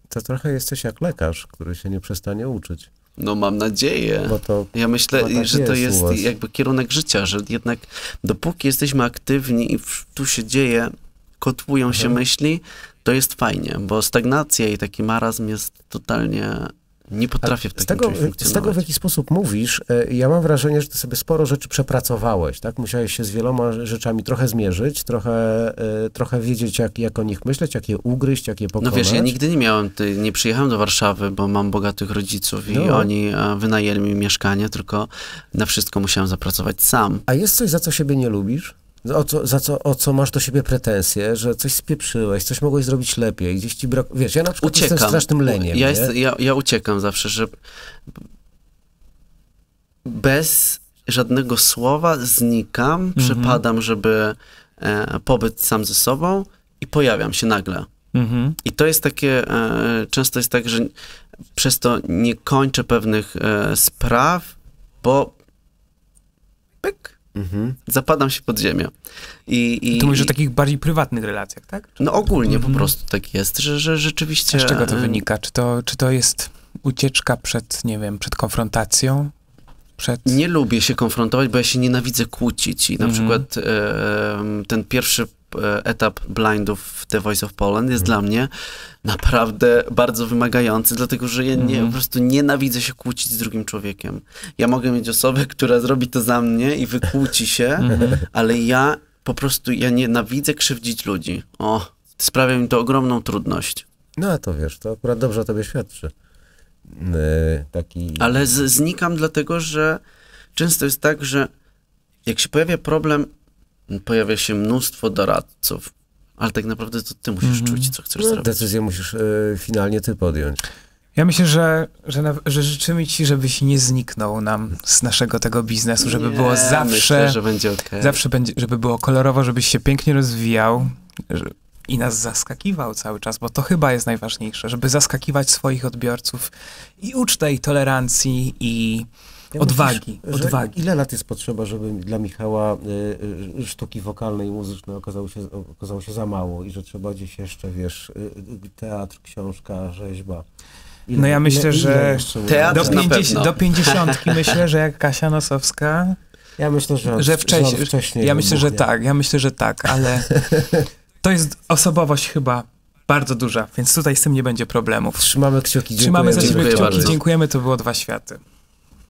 To trochę jesteś jak lekarz, który się nie przestanie uczyć. No mam nadzieję. ja myślę, tak że to jest, jest jakby kierunek życia, że jednak dopóki jesteśmy aktywni i tu się dzieje, kotłują mhm. się myśli, to jest fajnie, bo stagnacja i taki marazm jest totalnie nie potrafię w takim z tego, funkcjonować. Z tego, w jaki sposób mówisz, e, ja mam wrażenie, że ty sobie sporo rzeczy przepracowałeś, tak? Musiałeś się z wieloma rzeczami trochę zmierzyć, trochę, e, trochę wiedzieć, jak, jak o nich myśleć, jak je ugryźć, jak je no pokonać. No wiesz, ja nigdy nie miałem, nie przyjechałem do Warszawy, bo mam bogatych rodziców i no. oni e, wynajęli mi mieszkanie, tylko na wszystko musiałem zapracować sam. A jest coś, za co siebie nie lubisz? o co, za co, o co masz do siebie pretensje, że coś spieprzyłeś, coś mogłeś zrobić lepiej, gdzieś ci brak... Wiesz, ja na przykład uciekam. jestem strasznym leniem. Ja, jest, ja, ja uciekam zawsze, że bez żadnego słowa znikam, mhm. przypadam, żeby e, sam ze sobą i pojawiam się nagle. Mhm. I to jest takie, e, często jest tak, że przez to nie kończę pewnych e, spraw, bo pyk, Mhm. Zapadam się pod ziemię. I, i, no mówisz i... o takich bardziej prywatnych relacjach, tak? Czy no ogólnie mhm. po prostu tak jest, że, że rzeczywiście... A z czego to wynika? Czy to, czy to jest ucieczka przed, nie wiem, przed konfrontacją? Przed... Nie lubię się konfrontować, bo ja się nienawidzę kłócić. I na mhm. przykład e, ten pierwszy E, etap blindów w The Voice of Poland jest mm. dla mnie naprawdę bardzo wymagający, dlatego że ja nie, mm. po prostu nienawidzę się kłócić z drugim człowiekiem. Ja mogę mieć osobę, która zrobi to za mnie i wykłóci się, mhm. ale ja po prostu ja nienawidzę krzywdzić ludzi. O, sprawia mi to ogromną trudność. No a to wiesz, to akurat dobrze o tobie świadczy. Yy, taki... Ale z, znikam dlatego, że często jest tak, że jak się pojawia problem, pojawia się mnóstwo doradców, ale tak naprawdę to ty musisz mhm. czuć, co chcesz no, zrobić. Decyzję musisz y, finalnie ty podjąć. Ja myślę, że, że, że, życzymy ci, żebyś nie zniknął nam z naszego tego biznesu, żeby nie, było zawsze, myślę, że będzie okay. zawsze będzie, żeby było kolorowo, żebyś się pięknie rozwijał i nas zaskakiwał cały czas, bo to chyba jest najważniejsze, żeby zaskakiwać swoich odbiorców i ucz i tolerancji i ja odwagi, myślisz, odwagi. Ile lat jest potrzeba, żeby dla Michała y, y sztuki wokalnej i muzycznej okazało się, okazało się za mało i że trzeba gdzieś jeszcze, wiesz, y, y, teatr, książka, rzeźba. Ile, no ja myślę, ile, że ile do, 50, do 50 myślę, że jak Kasia Nosowska. Ja myślę, że, że wcześniej. wcześniej ja myślę, że tak, ja myślę, że tak, ale to jest osobowość chyba bardzo duża, więc tutaj z tym nie będzie problemów. Trzymamy kciuki, dziękujemy. Trzymamy za siebie kciuki, dziękujemy, to było Dwa Światy.